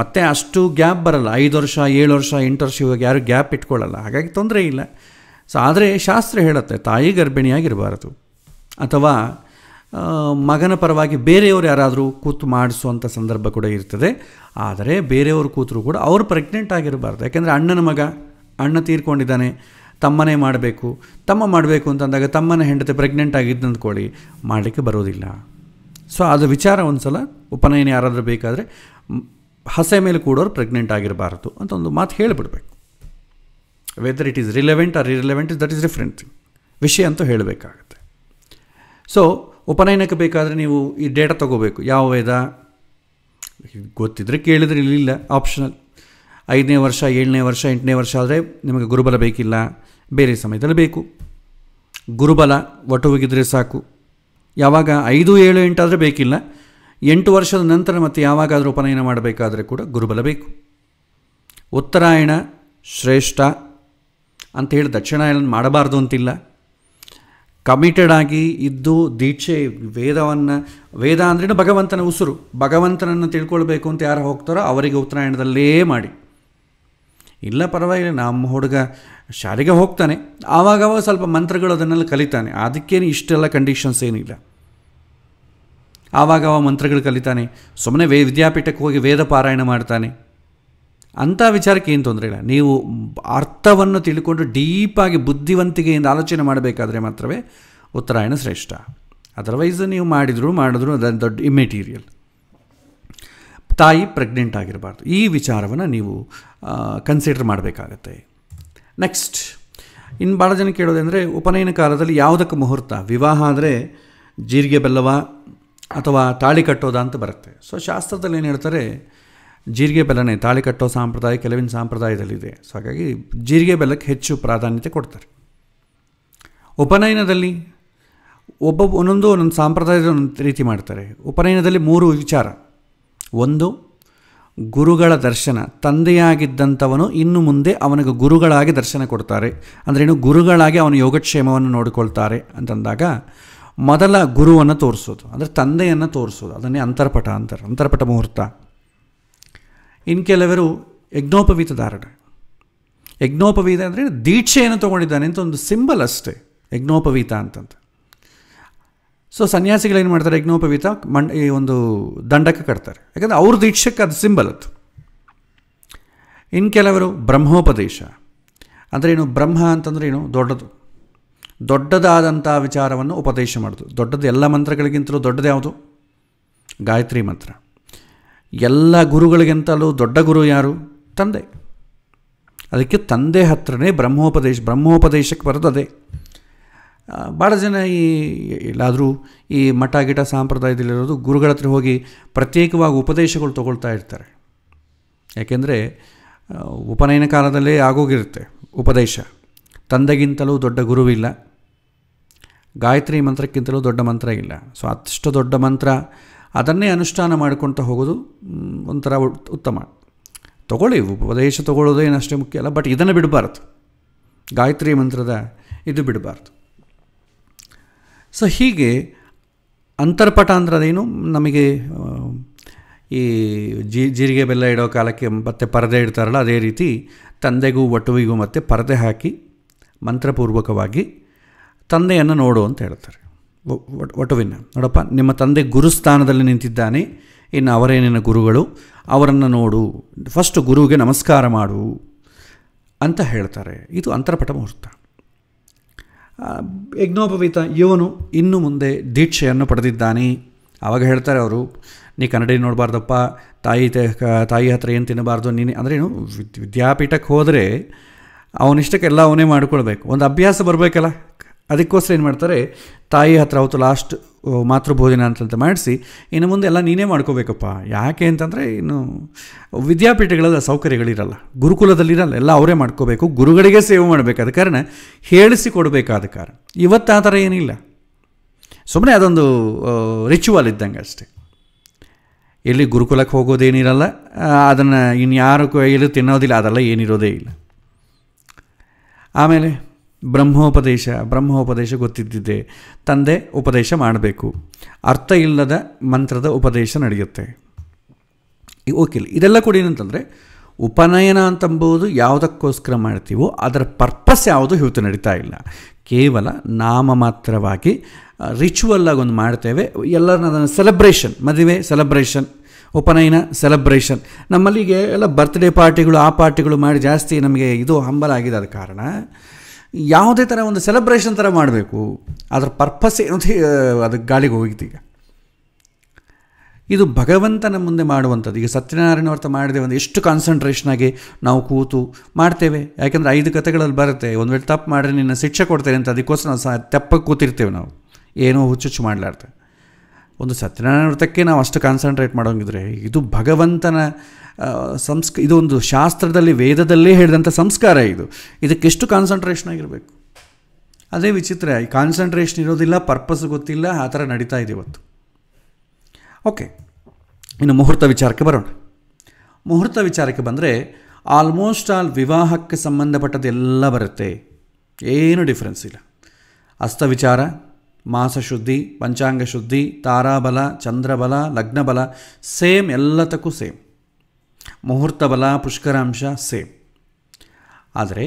ಮತ್ತೆ ಅಷ್ಟು ಗ್ಯಾಪ್ ಬರಲ್ಲ ಐದು ವರ್ಷ ಏಳು ವರ್ಷ ಎಂಟು ವರ್ಷ ಇವಾಗ ಯಾರು ಗ್ಯಾಪ್ ಇಟ್ಕೊಳ್ಳಲ್ಲ ಹಾಗಾಗಿ ತೊಂದರೆ ಇಲ್ಲ ಸೊ ಆದರೆ ಶಾಸ್ತ್ರ ಹೇಳುತ್ತೆ ತಾಯಿ ಗರ್ಭಿಣಿಯಾಗಿರಬಾರದು ಅಥವಾ ಮಗನ ಪರವಾಗಿ ಬೇರೆಯವರು ಯಾರಾದರೂ ಕೂತು ಮಾಡಿಸುವಂಥ ಸಂದರ್ಭ ಕೂಡ ಇರ್ತದೆ ಆದರೆ ಬೇರೆಯವರು ಕೂತರು ಕೂಡ ಅವರು ಪ್ರೆಗ್ನೆಂಟ್ ಆಗಿರಬಾರ್ದು ಯಾಕೆಂದರೆ ಅಣ್ಣನ ಮಗ ಅಣ್ಣ ತೀರ್ಕೊಂಡಿದ್ದಾನೆ ತಮ್ಮನೇ ಮಾಡಬೇಕು ತಮ್ಮ ಮಾಡಬೇಕು ಅಂತಂದಾಗ ತಮ್ಮನ ಹೆಂಡತಿ ಪ್ರೆಗ್ನೆಂಟ್ ಆಗಿದ್ದು ಅಂದ್ಕೊಳ್ಳಿ ಮಾಡಲಿಕ್ಕೆ ಬರೋದಿಲ್ಲ ಸೊ ಅದು ವಿಚಾರ ಒಂದು ಸಲ ಉಪನಯನ ಯಾರಾದರೂ ಬೇಕಾದರೆ ಹಸೆ ಮೇಲೆ ಕೂಡೋರು ಪ್ರೆಗ್ನೆಂಟ್ ಆಗಿರಬಾರದು ಅಂತ ಒಂದು ಮಾತು ಹೇಳಿಬಿಡ್ಬೇಕು whether it is relevant or irrelevant is that is different thing ವಿಷಯ ಅಂತೂ ಹೇಳಬೇಕಾಗುತ್ತೆ ಸೊ ಉಪನಯನಕ್ಕೆ ಬೇಕಾದರೆ ನೀವು ಈ ಡೇಟಾ ತೊಗೋಬೇಕು ಯಾವ ವೇದ ಗೊತ್ತಿದ್ದರೆ ಕೇಳಿದ್ರೆ ಇಲ್ಲಿಲ್ಲ ಆಪ್ಷನಲ್ ಐದನೇ ವರ್ಷ ಏಳನೇ ವರ್ಷ ಎಂಟನೇ ವರ್ಷ ಆದರೆ ನಿಮಗೆ ಗುರುಬಲ ಬೇಕಿಲ್ಲ ಬೇರೆ ಸಮಯದಲ್ಲಿ ಬೇಕು ಗುರುಬಲ ಒಟುವಿಗಿದ್ರೆ ಸಾಕು ಯಾವಾಗ ಐದು ಏಳು ಎಂಟಾದರೆ ಬೇಕಿಲ್ಲ ಎಂಟು ವರ್ಷದ ನಂತರ ಮತ್ತು ಯಾವಾಗಾದರೂ ಉಪನಯನ ಮಾಡಬೇಕಾದರೆ ಕೂಡ ಗುರುಬಲ ಬೇಕು ಉತ್ತರಾಯಣ ಶ್ರೇಷ್ಠ ಅಂತ ಹೇಳಿ ದಕ್ಷಿಣಾಯನ ಮಾಡಬಾರ್ದು ಅಂತಿಲ್ಲ ಕಮಿಟೆಡ್ ಆಗಿ ಇದ್ದು ದೀಕ್ಷೆ ವೇದವನ್ನು ವೇದ ಅಂದ್ರೇನು ಭಗವಂತನ ಉಸಿರು ಭಗವಂತನನ್ನು ತಿಳ್ಕೊಳ್ಬೇಕು ಅಂತ ಯಾರು ಹೋಗ್ತಾರೋ ಅವರಿಗೆ ಉತ್ತರಾಯಣದಲ್ಲೇ ಮಾಡಿ ಇಲ್ಲ ಪರವಾಗಿಲ್ಲ ನಮ್ಮ ಹುಡುಗ ಶಾಲೆಗೆ ಹೋಗ್ತಾನೆ ಆವಾಗವಾಗ ಸ್ವಲ್ಪ ಮಂತ್ರಗಳು ಅದನ್ನೆಲ್ಲ ಕಲಿತಾನೆ ಅದಕ್ಕೇನು ಇಷ್ಟೆಲ್ಲ ಕಂಡೀಷನ್ಸ್ ಏನಿಲ್ಲ ಆವಾಗವಾಗ ಮಂತ್ರಗಳು ಕಲಿತಾನೆ ಸುಮ್ಮನೆ ವೇ ವಿದ್ಯಾಪೀಠಕ್ಕೆ ಹೋಗಿ ವೇದ ಪಾರಾಯಣ ಮಾಡ್ತಾನೆ ಅಂಥ ವಿಚಾರಕ್ಕೆ ಏನು ತೊಂದರೆ ಇಲ್ಲ ನೀವು ಅರ್ಥವನ್ನು ತಿಳ್ಕೊಂಡು ಡೀಪಾಗಿ ಬುದ್ಧಿವಂತಿಕೆಯಿಂದ ಆಲೋಚನೆ ಮಾಡಬೇಕಾದ್ರೆ ಮಾತ್ರವೇ ಉತ್ತರಾಯಣ ಶ್ರೇಷ್ಠ ಅದರ್ವೈಸ್ ನೀವು ಮಾಡಿದ್ರು ಮಾಡಿದ್ರು ಅದ ದೊಡ್ಡ ಇಮೆಟೀರಿಯಲ್ ತಾಯಿ ಪ್ರೆಗ್ನೆಂಟ್ ಆಗಿರಬಾರ್ದು ಈ ವಿಚಾರವನ್ನು ನೀವು ಕನ್ಸಿಡರ್ ಮಾಡಬೇಕಾಗತ್ತೆ ನೆಕ್ಸ್ಟ್ ಇನ್ನು ಭಾಳ ಜನ ಕೇಳೋದಂದರೆ ಉಪನಯನ ಕಾಲದಲ್ಲಿ ಯಾವುದಕ್ಕೆ ಮುಹೂರ್ತ ವಿವಾಹ ಆದರೆ ಜೀರಿಗೆ ಬೆಲ್ಲವ ಅಥವಾ ತಾಳಿ ಕಟ್ಟೋದ ಅಂತ ಬರುತ್ತೆ ಸೊ ಶಾಸ್ತ್ರದಲ್ಲಿ ಏನು ಹೇಳ್ತಾರೆ ಜೀರಿಗೆ ಬೆಲ್ಲನೇ ತಾಳಿ ಕಟ್ಟೋ ಸಂಪ್ರದಾಯ ಕೆಲವಿನ ಸಂಪ್ರದಾಯದಲ್ಲಿದೆ ಸೊ ಹಾಗಾಗಿ ಜೀರಿಗೆ ಬೆಲ್ಲಕ್ಕೆ ಹೆಚ್ಚು ಪ್ರಾಧಾನ್ಯತೆ ಕೊಡ್ತಾರೆ ಉಪನಯನದಲ್ಲಿ ಒಬ್ಬ ಒಂದೊಂದು ಒಂದೊಂದು ಸಾಂಪ್ರದಾಯದ ಒಂದು ರೀತಿ ಮಾಡ್ತಾರೆ ಉಪನಯನದಲ್ಲಿ ಮೂರು ವಿಚಾರ ಒಂದು ಗುರುಗಳ ದರ್ಶನ ತಂದೆಯಾಗಿದ್ದಂಥವನು ಇನ್ನು ಮುಂದೆ ಅವನಿಗೆ ಗುರುಗಳಾಗಿ ದರ್ಶನ ಕೊಡ್ತಾರೆ ಅಂದರೆ ಇನ್ನು ಗುರುಗಳಾಗಿ ಅವನ ಯೋಗಕ್ಷೇಮವನ್ನು ನೋಡಿಕೊಳ್ತಾರೆ ಅಂತಂದಾಗ ಮೊದಲ ಗುರುವನ್ನು ತೋರಿಸೋದು ಅಂದರೆ ತಂದೆಯನ್ನು ತೋರಿಸೋದು ಅದನ್ನೇ ಅಂತರ್ಪಟ ಅಂತಾರೆ ಅಂತರ್ಪಟ ಮುಹೂರ್ತ ಇನ್ನು ಕೆಲವರು ಯಜ್ಞೋಪವೀತ ಧಾರಣೆ ಯಜ್ಞೋಪವೀತ ಅಂದರೆ ದೀಕ್ಷೆಯನ್ನು ತೊಗೊಂಡಿದ್ದಾನೆ ಅಂತ ಒಂದು ಸಿಂಬಲ್ ಅಷ್ಟೇ ಯಜ್ಞೋಪವೀತ ಅಂತಂತ ಸೊ ಸನ್ಯಾಸಿಗಳೇನು ಮಾಡ್ತಾರೆ ಯಜ್ಞೋಪವೀತ ಮಂಡ್ ಈ ಒಂದು ದಂಡಕ್ಕೆ ಕಟ್ತಾರೆ ಯಾಕಂದರೆ ಅವ್ರ ದೀಕ್ಷಕ್ಕೆ ಅದು ಸಿಂಬಲ್ ಅದು ಇನ್ನು ಕೆಲವರು ಬ್ರಹ್ಮೋಪದೇಶ ಅಂದರೆ ಏನು ಬ್ರಹ್ಮ ಅಂತಂದರೆ ಏನು ದೊಡ್ಡದು ದೊಡ್ಡದಾದಂಥ ವಿಚಾರವನ್ನು ಉಪದೇಶ ಮಾಡೋದು ದೊಡ್ಡದು ಎಲ್ಲ ಮಂತ್ರಗಳಿಗಿಂತಲೂ ದೊಡ್ಡದು ಯಾವುದು ಗಾಯತ್ರಿ ಮಂತ್ರ ಎಲ್ಲ ಗುರುಗಳಿಗಿಂತಲೂ ದೊಡ್ಡ ಗುರು ಯಾರು ತಂದೆ ಅದಕ್ಕೆ ತಂದೆ ಹತ್ರನೇ ಬ್ರಹ್ಮೋಪದೇಶ ಬ್ರಹ್ಮೋಪದೇಶಕ್ಕೆ ಬರ್ತದೆ ಭಾಳ ಜನ ಈ ಎಲ್ಲಾದರೂ ಈ ಮಠ ಗಿಟ ಸಾಂಪ್ರದಾಯದಲ್ಲಿರೋದು ಗುರುಗಳ ಹತ್ರ ಹೋಗಿ ಪ್ರತ್ಯೇಕವಾಗಿ ಉಪದೇಶಗಳು ತೊಗೊಳ್ತಾ ಇರ್ತಾರೆ ಯಾಕೆಂದರೆ ಉಪನಯನ ಕಾಲದಲ್ಲೇ ಆಗೋಗಿರುತ್ತೆ ಉಪದೇಶ ತಂದೆಗಿಂತಲೂ ದೊಡ್ಡ ಗುರುವಿಲ್ಲ ಗಾಯತ್ರಿ ಮಂತ್ರಕ್ಕಿಂತಲೂ ದೊಡ್ಡ ಮಂತ್ರ ಇಲ್ಲ ಸೊ ಅಷ್ಟು ದೊಡ್ಡ ಮಂತ್ರ ಅದನ್ನೇ ಅನುಷ್ಠಾನ ಮಾಡ್ಕೊತಾ ಹೋಗೋದು ಒಂಥರ ಉತ್ತಮ ತಗೊಳ್ಳಿ ಉಪದೇಶ ತಗೊಳ್ಳೋದು ಏನಷ್ಟೇ ಮುಖ್ಯ ಅಲ್ಲ ಬಟ್ ಇದನ್ನು ಬಿಡಬಾರ್ದು ಗಾಯತ್ರಿ ಮಂತ್ರದ ಇದು ಬಿಡಬಾರ್ದು ಸೊ ಹೀಗೆ ಅಂತರ್ಪಟ ಅಂದ್ರೆ ಅದೇನು ನಮಗೆ ಈ ಜೀ ಜೀರಿಗೆ ಬೆಲ್ಲ ಇಡೋ ಕಾಲಕ್ಕೆ ಮತ್ತೆ ಪರದೆ ಇಡ್ತಾರಲ್ಲ ಅದೇ ರೀತಿ ತಂದೆಗೂ ಒಟುವಿಗೂ ಮತ್ತೆ ಪರದೆ ಹಾಕಿ ಮಂತ್ರಪೂರ್ವಕವಾಗಿ ತಂದೆಯನ್ನು ನೋಡು ಅಂತ ಹೇಳ್ತಾರೆ ಒಟುವಿನ ನೋಡಪ್ಪ ನಿಮ್ಮ ತಂದೆ ಗುರುಸ್ಥಾನದಲ್ಲಿ ನಿಂತಿದ್ದಾನೆ ಇನ್ನು ಅವರೇ ನಿನ್ನ ಗುರುಗಳು ಅವರನ್ನು ನೋಡು ಫಸ್ಟ್ ಗುರುವಿಗೆ ನಮಸ್ಕಾರ ಮಾಡು ಅಂತ ಹೇಳ್ತಾರೆ ಇದು ಅಂತರಪಟ ಮುಹೂರ್ತ ಯಜ್ಞೋಪವೀತ ಇವನು ಇನ್ನು ಮುಂದೆ ದೀಕ್ಷೆಯನ್ನು ಪಡೆದಿದ್ದಾನೆ ಆವಾಗ ಹೇಳ್ತಾರೆ ಅವರು ನೀ ಕನ್ನಡಿ ನೋಡಬಾರ್ದಪ್ಪ ತಾಯಿ ತಾಯಿ ಹತ್ರ ಏನು ತಿನ್ನಬಾರ್ದು ನೀನು ಅಂದರೆ ಏನು ವಿದ್ಯಾಪೀಠಕ್ಕೆ ಹೋದರೆ ಅವನಿಷ್ಟಕ್ಕೆಲ್ಲ ಅವನೇ ಮಾಡ್ಕೊಳ್ಬೇಕು ಒಂದು ಅಭ್ಯಾಸ ಬರಬೇಕಲ್ಲ ಅದಕ್ಕೋಸ್ಕರ ಏನು ಮಾಡ್ತಾರೆ ತಾಯಿ ಹತ್ರ ಅವತ್ತು ಲಾಸ್ಟ್ ಮಾತೃಭೋಜನ ಅಂತ ಮಾಡಿಸಿ ಇನ್ನು ಮುಂದೆ ಎಲ್ಲ ನೀನೇ ಮಾಡ್ಕೋಬೇಕಪ್ಪ ಯಾಕೆ ಅಂತಂದರೆ ಇನ್ನು ವಿದ್ಯಾಪೀಠಗಳ ಸೌಕರ್ಯಗಳಿರಲ್ಲ ಗುರುಕುಲದಲ್ಲಿರಲ್ಲ ಎಲ್ಲ ಅವರೇ ಮಾಡ್ಕೋಬೇಕು ಗುರುಗಳಿಗೆ ಸೇವೆ ಮಾಡಬೇಕಾದ ಕಾರಣ ಹೇಳಿಸಿಕೊಡಬೇಕಾದ ಕಾರಣ ಇವತ್ತು ಆ ಥರ ಏನಿಲ್ಲ ಸುಮ್ಮನೆ ಅದೊಂದು ರಿಚುವಲ್ ಇದ್ದಂಗೆ ಅಷ್ಟೆ ಎಲ್ಲಿ ಗುರುಕುಲಕ್ಕೆ ಹೋಗೋದೇನಿರಲ್ಲ ಅದನ್ನು ಇನ್ಯಾರು ಕೈಯಲ್ಲಿ ತಿನ್ನೋದಿಲ್ಲ ಅದೆಲ್ಲ ಏನಿರೋದೇ ಇಲ್ಲ ಆಮೇಲೆ ಬ್ರಹ್ಮೋಪದೇಶ ಬ್ರಹ್ಮೋಪದೇಶ ಗೊತ್ತಿದ್ದಿದೆ ತಂದೆ ಉಪದೇಶ ಮಾಡಬೇಕು ಅರ್ಥ ಇಲ್ಲದ ಮಂತ್ರದ ಉಪದೇಶ ನಡೆಯುತ್ತೆ ಓಕೆ ಇದೆಲ್ಲ ಕೂಡ ಏನಂತಂದರೆ ಉಪನಯನ ಅಂತಂಬುದು ಯಾವುದಕ್ಕೋಸ್ಕರ ಮಾಡ್ತೀವೋ ಅದರ ಪರ್ಪಸ್ ಯಾವುದು ಇವತ್ತು ನಡೀತಾ ಇಲ್ಲ ಕೇವಲ ನಾಮ ಮಾತ್ರವಾಗಿ ರಿಚುವಲ್ಲಾಗಿ ಒಂದು ಮಾಡ್ತೇವೆ ಅದನ್ನು ಸೆಲೆಬ್ರೇಷನ್ ಮದುವೆ ಸೆಲೆಬ್ರೇಷನ್ ಉಪನಯನ ಸೆಲೆಬ್ರೇಷನ್ ನಮ್ಮಲ್ಲಿಗೆ ಎಲ್ಲ ಬರ್ತ್ಡೇ ಪಾರ್ಟಿಗಳು ಆ ಪಾರ್ಟಿಗಳು ಮಾಡಿ ಜಾಸ್ತಿ ನಮಗೆ ಇದು ಹಂಬಲ ಆಗಿದೆ ಆದ ಕಾರಣ ಯಾವುದೇ ಥರ ಒಂದು ಸೆಲೆಬ್ರೇಷನ್ ಥರ ಮಾಡಬೇಕು ಅದರ ಪರ್ಪಸ್ ಏನು ಅದಕ್ಕೆ ಗಾಳಿಗೆ ಹೋಗಿದ್ದೀಗ ಈಗ ಇದು ಭಗವಂತನ ಮುಂದೆ ಮಾಡುವಂಥದ್ದು ಈಗ ಸತ್ಯನಾರಾಯಣ ವ್ರತ ಮಾಡಿದೆ ಒಂದು ಎಷ್ಟು ಕಾನ್ಸಂಟ್ರೇಷನಾಗಿ ನಾವು ಕೂತು ಮಾಡ್ತೇವೆ ಯಾಕೆಂದರೆ ಐದು ಕಥೆಗಳಲ್ಲಿ ಬರುತ್ತೆ ಒಂದು ವೇಳೆ ತಪ್ಪು ಮಾಡಿದ್ರೆ ನಿನ್ನ ಶಿಕ್ಷೆ ಕೊಡ್ತೇನೆ ಅಂತ ಅದಕ್ಕೋಸ್ಕರ ನಾವು ಸಹ ತೆಪ್ಪಕ್ಕೆ ಕೂತಿರ್ತೇವೆ ನಾವು ಏನೋ ಹುಚ್ಚುಚ್ಚು ಮಾಡಲಾರ್ದೆ ಒಂದು ಸತ್ಯನಾರಾಯಣ ವ್ರತಕ್ಕೆ ನಾವು ಅಷ್ಟು ಕಾನ್ಸಂಟ್ರೇಟ್ ಮಾಡೋಂಗಿದ್ರೆ ಇದು ಭಗವಂತನ ಸಂಸ್ಕ ಇದೊಂದು ಶಾಸ್ತ್ರದಲ್ಲಿ ವೇದದಲ್ಲೇ ಹೇಳಿದಂಥ ಸಂಸ್ಕಾರ ಇದು ಇದಕ್ಕೆಷ್ಟು ಕಾನ್ಸಂಟ್ರೇಷನ್ ಆಗಿರಬೇಕು ಅದೇ ವಿಚಿತ್ರ ಈ ಕಾನ್ಸಂಟ್ರೇಷನ್ ಇರೋದಿಲ್ಲ ಪರ್ಪಸ್ ಗೊತ್ತಿಲ್ಲ ಆ ಥರ ನಡೀತಾ ಇದೆ ಇವತ್ತು ಓಕೆ ಇನ್ನು ಮುಹೂರ್ತ ವಿಚಾರಕ್ಕೆ ಬರೋಣ ಮುಹೂರ್ತ ವಿಚಾರಕ್ಕೆ ಬಂದರೆ ಆಲ್ಮೋಸ್ಟ್ ಆಲ್ ವಿವಾಹಕ್ಕೆ ಸಂಬಂಧಪಟ್ಟದೆಲ್ಲ ಬರುತ್ತೆ ಏನು ಡಿಫ್ರೆನ್ಸ್ ಇಲ್ಲ ವಿಚಾರ ಮಾಸ ಶುದ್ಧಿ ಪಂಚಾಂಗ ಶುದ್ಧಿ ತಾರಾಬಲ ಚಂದ್ರಬಲ ಲಗ್ನಬಲ ಸೇಮ್ ಎಲ್ಲದಕ್ಕೂ ಸೇಮ್ ಮುಹೂರ್ತ ಬಲ ಪುಷ್ಕರಾಂಶ ಸೇಮ್ ಆದರೆ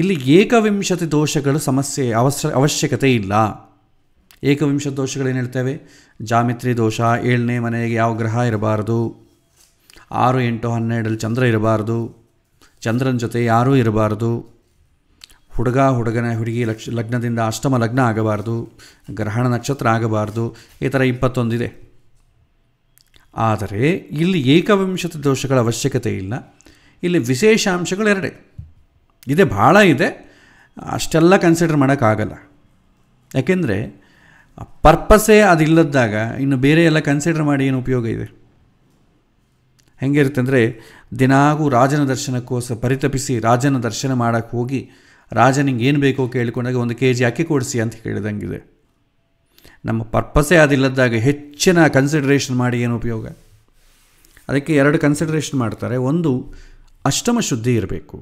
ಇಲ್ಲಿ ಏಕವಿಂಶತಿ ದೋಷಗಳು ಸಮಸ್ಯೆ ಅವಶ್ಯ ಅವಶ್ಯಕತೆ ಇಲ್ಲ ಏಕವಿಂಶ ದೋಷಗಳೇನು ಹೇಳ್ತೇವೆ ಜಾಮಿತ್ರಿ ದೋಷ ಏಳನೇ ಮನೆಗೆ ಯಾವ ಗ್ರಹ ಇರಬಾರ್ದು ಆರು ಎಂಟು ಹನ್ನೆರಡರಲ್ಲಿ ಚಂದ್ರ ಇರಬಾರ್ದು ಚಂದ್ರನ ಜೊತೆ ಯಾರೂ ಇರಬಾರ್ದು ಹುಡುಗ ಹುಡುಗನ ಹುಡುಗಿ ಲಕ್ಷ ಲಗ್ನದಿಂದ ಅಷ್ಟಮ ಲಗ್ನ ಆಗಬಾರ್ದು ಗ್ರಹಣ ನಕ್ಷತ್ರ ಆಗಬಾರ್ದು ಈ ಥರ ಇಪ್ಪತ್ತೊಂದಿದೆ ಆದರೆ ಇಲ್ಲಿ ಏಕವಿಂಶತ ದೋಷಗಳ ಅವಶ್ಯಕತೆ ಇಲ್ಲ ಇಲ್ಲಿ ಎರಡೇ ಇದೆ ಭಾಳ ಇದೆ ಅಷ್ಟೆಲ್ಲ ಕನ್ಸಿಡರ್ ಮಾಡೋಕ್ಕಾಗಲ್ಲ ಯಾಕೆಂದರೆ ಪರ್ಪಸೇ ಅದಿಲ್ಲದಾಗ ಇನ್ನು ಬೇರೆ ಎಲ್ಲ ಕನ್ಸಿಡರ್ ಮಾಡಿ ಏನು ಉಪಯೋಗ ಇದೆ ಹೆಂಗಿರುತ್ತೆ ಅಂದರೆ ದಿನಾಗೂ ರಾಜನ ದರ್ಶನಕ್ಕೋಸ್ಕರ ಪರಿತಪಿಸಿ ರಾಜನ ದರ್ಶನ ಮಾಡೋಕ್ಕೆ ಹೋಗಿ ರಾಜನಿಗೆ ಏನು ಬೇಕೋ ಕೇಳಿಕೊಂಡಾಗ ಒಂದು ಕೆ ಜಿ ಅಕ್ಕಿ ಕೊಡಿಸಿ ಅಂತ ಕೇಳಿದಂಗಿದೆ ನಮ್ಮ ಪರ್ಪಸೇ ಅದಿಲ್ಲದಾಗ ಹೆಚ್ಚಿನ ಕನ್ಸಿಡರೇಷನ್ ಮಾಡಿ ಏನು ಉಪಯೋಗ ಅದಕ್ಕೆ ಎರಡು ಕನ್ಸಿಡರೇಷನ್ ಮಾಡ್ತಾರೆ ಒಂದು ಅಷ್ಟಮ ಶುದ್ಧಿ ಇರಬೇಕು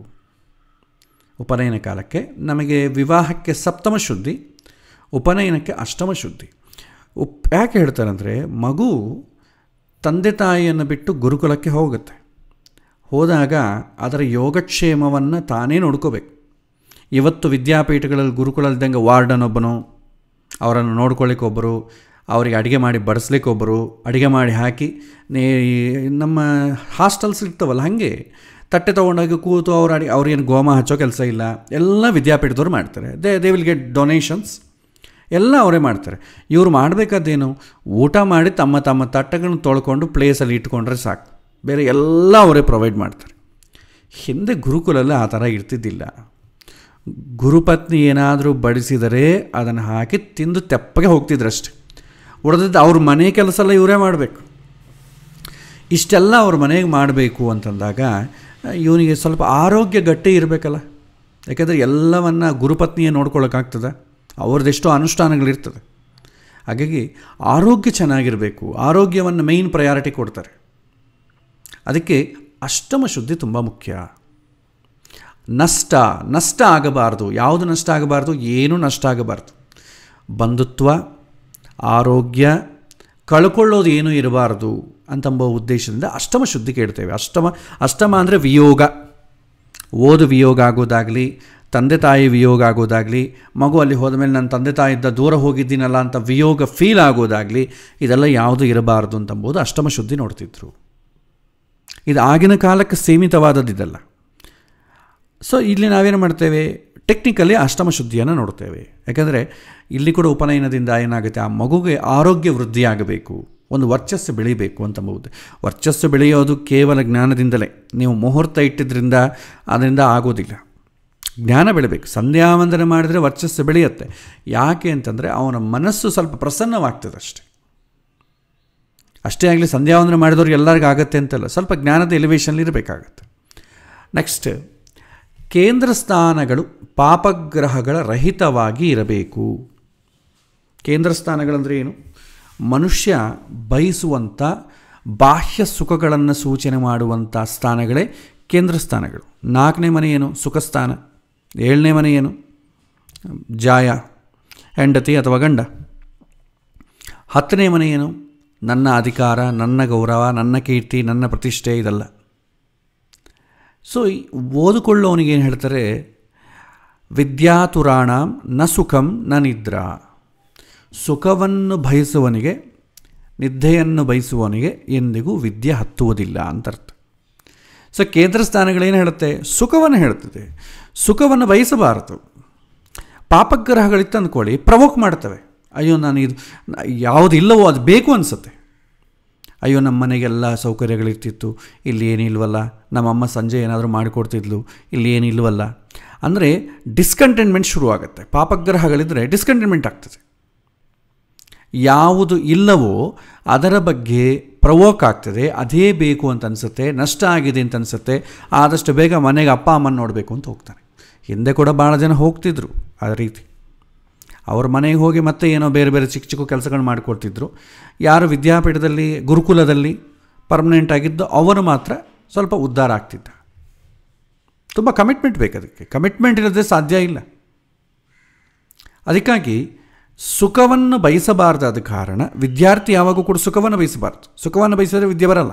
ಉಪನಯನ ಕಾಲಕ್ಕೆ ನಮಗೆ ವಿವಾಹಕ್ಕೆ ಸಪ್ತಮ ಶುದ್ಧಿ ಉಪನಯನಕ್ಕೆ ಅಷ್ಟಮ ಶುದ್ಧಿ ಉಪ್ ಯಾಕೆ ಹೇಳ್ತಾರೆ ಅಂದರೆ ಮಗು ತಂದೆ ತಾಯಿಯನ್ನು ಬಿಟ್ಟು ಗುರುಕುಲಕ್ಕೆ ಹೋಗುತ್ತೆ ಹೋದಾಗ ಅದರ ಯೋಗಕ್ಷೇಮವನ್ನು ತಾನೇ ನೋಡ್ಕೋಬೇಕು ಇವತ್ತು ವಿದ್ಯಾಪೀಠಗಳಲ್ಲಿ ವಾರ್ಡನ್ ಒಬ್ಬನು ಅವರನ್ನು ನೋಡ್ಕೊಳ್ಳಿಕ್ಕೆ ಒಬ್ಬರು ಅವರಿಗೆ ಅಡುಗೆ ಮಾಡಿ ಬಡಿಸ್ಲಿಕ್ಕೆ ಒಬ್ಬರು ಅಡುಗೆ ಮಾಡಿ ಹಾಕಿ ನೀ ನಮ್ಮ ಹಾಸ್ಟೆಲ್ಸ್ ಇರ್ತವಲ್ಲ ಹಾಗೆ ತಟ್ಟೆ ತೊಗೊಂಡೋಗಿ ಕೂತು ಅವ್ರು ಅಡಿ ಅವ್ರಿಗೇನು ಗೋಮ ಹಚ್ಚೋ ಕೆಲಸ ಇಲ್ಲ ಎಲ್ಲ ವಿದ್ಯಾಪೀಠದವ್ರು ಮಾಡ್ತಾರೆ they they will get donations ಎಲ್ಲ ಅವರೇ ಮಾಡ್ತಾರೆ ಇವರು ಮಾಡಬೇಕಾದ್ದೇನು ಊಟ ಮಾಡಿ ತಮ್ಮ ತಮ್ಮ ತಟ್ಟೆಗಳನ್ನ ತೊಳ್ಕೊಂಡು ಪ್ಲೇಸಲ್ಲಿ ಇಟ್ಕೊಂಡ್ರೆ ಸಾಕು ಬೇರೆ ಎಲ್ಲ ಅವರೇ ಪ್ರೊವೈಡ್ ಮಾಡ್ತಾರೆ ಹಿಂದೆ ಗುರುಕುಲಲ್ಲಿ ಆ ಥರ ಇರ್ತಿದ್ದಿಲ್ಲ ಗುರುಪತ್ನಿ ಏನಾದರೂ ಬಡಿಸಿದರೆ ಅದನ್ನು ಹಾಕಿ ತಿಂದು ತೆಪ್ಪಗೆ ಹೋಗ್ತಿದ್ರಷ್ಟೆ ಉಳಿದದ್ದು ಅವ್ರ ಮನೆ ಕೆಲಸ ಎಲ್ಲ ಇವರೇ ಮಾಡಬೇಕು ಇಷ್ಟೆಲ್ಲ ಅವ್ರ ಮನೆಗೆ ಮಾಡಬೇಕು ಅಂತಂದಾಗ ಇವನಿಗೆ ಸ್ವಲ್ಪ ಆರೋಗ್ಯ ಗಟ್ಟಿ ಇರಬೇಕಲ್ಲ ಯಾಕೆಂದರೆ ಎಲ್ಲವನ್ನು ಗುರುಪತ್ನಿಯೇ ನೋಡ್ಕೊಳ್ಳೋಕ್ಕಾಗ್ತದೆ ಅವ್ರದ್ದೆಷ್ಟೋ ಅನುಷ್ಠಾನಗಳಿರ್ತದೆ ಹಾಗಾಗಿ ಆರೋಗ್ಯ ಚೆನ್ನಾಗಿರಬೇಕು ಆರೋಗ್ಯವನ್ನು ಮೇಯ್ನ್ ಪ್ರಯಾರಿಟಿ ಕೊಡ್ತಾರೆ ಅದಕ್ಕೆ ಅಷ್ಟಮ ಶುದ್ಧಿ ತುಂಬ ಮುಖ್ಯ ನಷ್ಟ ನಷ್ಟ ಆಗಬಾರ್ದು ಯಾವುದು ನಷ್ಟ ಆಗಬಾರ್ದು ಏನೂ ನಷ್ಟ ಆಗಬಾರ್ದು ಬಂಧುತ್ವ ಆರೋಗ್ಯ ಕಳ್ಕೊಳ್ಳೋದು ಏನೂ ಇರಬಾರ್ದು ಅಂತಂಬ ಉದ್ದೇಶದಿಂದ ಅಷ್ಟಮ ಶುದ್ಧಿ ಕೇಳ್ತೇವೆ ಅಷ್ಟಮ ಅಷ್ಟಮ ಅಂದರೆ ವಿಯೋಗ ಓದು ವಿಯೋಗ ಆಗೋದಾಗಲಿ ತಂದೆ ತಾಯಿ ವಿಯೋಗ ಆಗೋದಾಗಲಿ ಮಗು ಅಲ್ಲಿ ಹೋದ ಮೇಲೆ ನನ್ನ ತಂದೆ ತಾಯಿಯಿಂದ ದೂರ ಹೋಗಿದ್ದೀನಲ್ಲ ಅಂತ ವಿಯೋಗ ಫೀಲ್ ಆಗೋದಾಗಲಿ ಇದೆಲ್ಲ ಯಾವುದು ಇರಬಾರ್ದು ಅಂತಂಬೋದು ಅಷ್ಟಮ ಶುದ್ಧಿ ನೋಡ್ತಿದ್ರು ಇದು ಆಗಿನ ಕಾಲಕ್ಕೆ ಇದಲ್ಲ ಸೊ ಇಲ್ಲಿ ನಾವೇನು ಮಾಡ್ತೇವೆ ಟೆಕ್ನಿಕಲಿ ಅಷ್ಟಮ ಶುದ್ಧಿಯನ್ನು ನೋಡ್ತೇವೆ ಯಾಕೆಂದರೆ ಇಲ್ಲಿ ಕೂಡ ಉಪನಯನದಿಂದ ಏನಾಗುತ್ತೆ ಆ ಮಗುಗೆ ಆರೋಗ್ಯ ವೃದ್ಧಿಯಾಗಬೇಕು ಒಂದು ವರ್ಚಸ್ಸು ಬೆಳೀಬೇಕು ಅಂತ ವರ್ಚಸ್ಸು ಬೆಳೆಯೋದು ಕೇವಲ ಜ್ಞಾನದಿಂದಲೇ ನೀವು ಮುಹೂರ್ತ ಇಟ್ಟಿದ್ದರಿಂದ ಅದರಿಂದ ಆಗೋದಿಲ್ಲ ಜ್ಞಾನ ಬೆಳಬೇಕು ಸಂಧ್ಯಾವಂದನೆ ಮಾಡಿದರೆ ವರ್ಚಸ್ಸು ಬೆಳೆಯುತ್ತೆ ಯಾಕೆ ಅಂತಂದರೆ ಅವನ ಮನಸ್ಸು ಸ್ವಲ್ಪ ಪ್ರಸನ್ನವಾಗ್ತದೆ ಅಷ್ಟೆ ಅಷ್ಟೇ ಆಗಲಿ ಸಂಧ್ಯಾವಂದನೆ ಮಾಡಿದವ್ರಿಗೆ ಎಲ್ಲರಿಗೂ ಆಗುತ್ತೆ ಅಂತಲ್ಲ ಸ್ವಲ್ಪ ಜ್ಞಾನದ ಎಲಿವೇಷನ್ ಇರಬೇಕಾಗತ್ತೆ ನೆಕ್ಸ್ಟ್ ಕೇಂದ್ರ ಸ್ಥಾನಗಳು ಪಾಪಗ್ರಹಗಳ ರಹಿತವಾಗಿ ಇರಬೇಕು ಕೇಂದ್ರ ಸ್ಥಾನಗಳಂದರೆ ಏನು ಮನುಷ್ಯ ಬಯಸುವಂಥ ಬಾಹ್ಯ ಸುಖಗಳನ್ನು ಸೂಚನೆ ಮಾಡುವಂಥ ಸ್ಥಾನಗಳೇ ಕೇಂದ್ರ ಸ್ಥಾನಗಳು ನಾಲ್ಕನೇ ಮನೆ ಏನು ಸ್ಥಾನ ಏಳನೇ ಮನೆ ಏನು ಜಾಯ ಹೆಂಡತಿ ಅಥವಾ ಗಂಡ ಹತ್ತನೇ ಮನೆ ಏನು ನನ್ನ ಅಧಿಕಾರ ನನ್ನ ಗೌರವ ನನ್ನ ಕೀರ್ತಿ ನನ್ನ ಪ್ರತಿಷ್ಠೆ ಇದೆಲ್ಲ ಸೊ ಏನು ಹೇಳ್ತಾರೆ ವಿದ್ಯಾತುರಾಣ ನ ಸುಖಂ ನ ನಿದ್ರ ಸುಖವನ್ನು ಬಯಸುವವನಿಗೆ ನಿದ್ದೆಯನ್ನು ಬಯಸುವವನಿಗೆ ಎಂದಿಗೂ ವಿದ್ಯೆ ಹತ್ತುವುದಿಲ್ಲ ಅಂತ ಅರ್ಥ ಸೊ ಕೇಂದ್ರ ಸ್ಥಾನಗಳೇನು ಹೇಳುತ್ತೆ ಸುಖವನ್ನು ಹೇಳುತ್ತದೆ ಸುಖವನ್ನು ಬಯಸಬಾರದು ಪಾಪಗ್ರಹಗಳಿತ್ತು ಅಂದ್ಕೊಳ್ಳಿ ಪ್ರವೋಕ್ ಮಾಡ್ತವೆ ಅಯ್ಯೋ ನಾನು ಇದು ಯಾವುದಿಲ್ಲವೋ ಅದು ಬೇಕು ಅನಿಸುತ್ತೆ ಅಯ್ಯೋ ನಮ್ಮ ಮನೆಗೆಲ್ಲ ಸೌಕರ್ಯಗಳಿರ್ತಿತ್ತು ಇಲ್ಲಿ ಏನಿಲ್ವಲ್ಲ ನಮ್ಮಮ್ಮ ಸಂಜೆ ಏನಾದರೂ ಮಾಡಿಕೊಡ್ತಿದ್ಲು ಇಲ್ಲಿ ಏನಿಲ್ವಲ್ಲ ಅಂದರೆ ಡಿಸ್ಕಂಟೆಂಟ್ಮೆಂಟ್ ಆಗುತ್ತೆ ಪಾಪಗ್ರಹಗಳಿದ್ದರೆ ಡಿಸ್ಕಂಟೆನ್ಮೆಂಟ್ ಆಗ್ತದೆ ಯಾವುದು ಇಲ್ಲವೋ ಅದರ ಬಗ್ಗೆ ಪ್ರವೋಕ್ ಆಗ್ತದೆ ಅದೇ ಬೇಕು ಅಂತ ಅನಿಸುತ್ತೆ ನಷ್ಟ ಆಗಿದೆ ಅಂತ ಅನಿಸುತ್ತೆ ಆದಷ್ಟು ಬೇಗ ಮನೆಗೆ ಅಪ್ಪ ಅಮ್ಮನ ನೋಡಬೇಕು ಅಂತ ಹೋಗ್ತಾನೆ ಹಿಂದೆ ಕೂಡ ಭಾಳ ಜನ ಹೋಗ್ತಿದ್ರು ಆ ರೀತಿ ಅವ್ರ ಮನೆಗೆ ಹೋಗಿ ಮತ್ತೆ ಏನೋ ಬೇರೆ ಬೇರೆ ಚಿಕ್ಕ ಚಿಕ್ಕ ಕೆಲಸಗಳು ಮಾಡಿಕೊಡ್ತಿದ್ರು ಯಾರು ವಿದ್ಯಾಪೀಠದಲ್ಲಿ ಗುರುಕುಲದಲ್ಲಿ ಪರ್ಮನೆಂಟ್ ಆಗಿದ್ದು ಅವನು ಮಾತ್ರ ಸ್ವಲ್ಪ ಉದ್ಧಾರ ಆಗ್ತಿದ್ದ ತುಂಬ ಕಮಿಟ್ಮೆಂಟ್ ಬೇಕು ಅದಕ್ಕೆ ಕಮಿಟ್ಮೆಂಟ್ ಇರೋದೇ ಸಾಧ್ಯ ಇಲ್ಲ ಅದಕ್ಕಾಗಿ ಸುಖವನ್ನು ಬಯಸಬಾರ್ದಾದ ಕಾರಣ ವಿದ್ಯಾರ್ಥಿ ಯಾವಾಗೂ ಕೂಡ ಸುಖವನ್ನು ಬಯಸಬಾರ್ದು ಸುಖವನ್ನು ಬಯಸಿದ್ರೆ ವಿದ್ಯೆ ಬರಲ್ಲ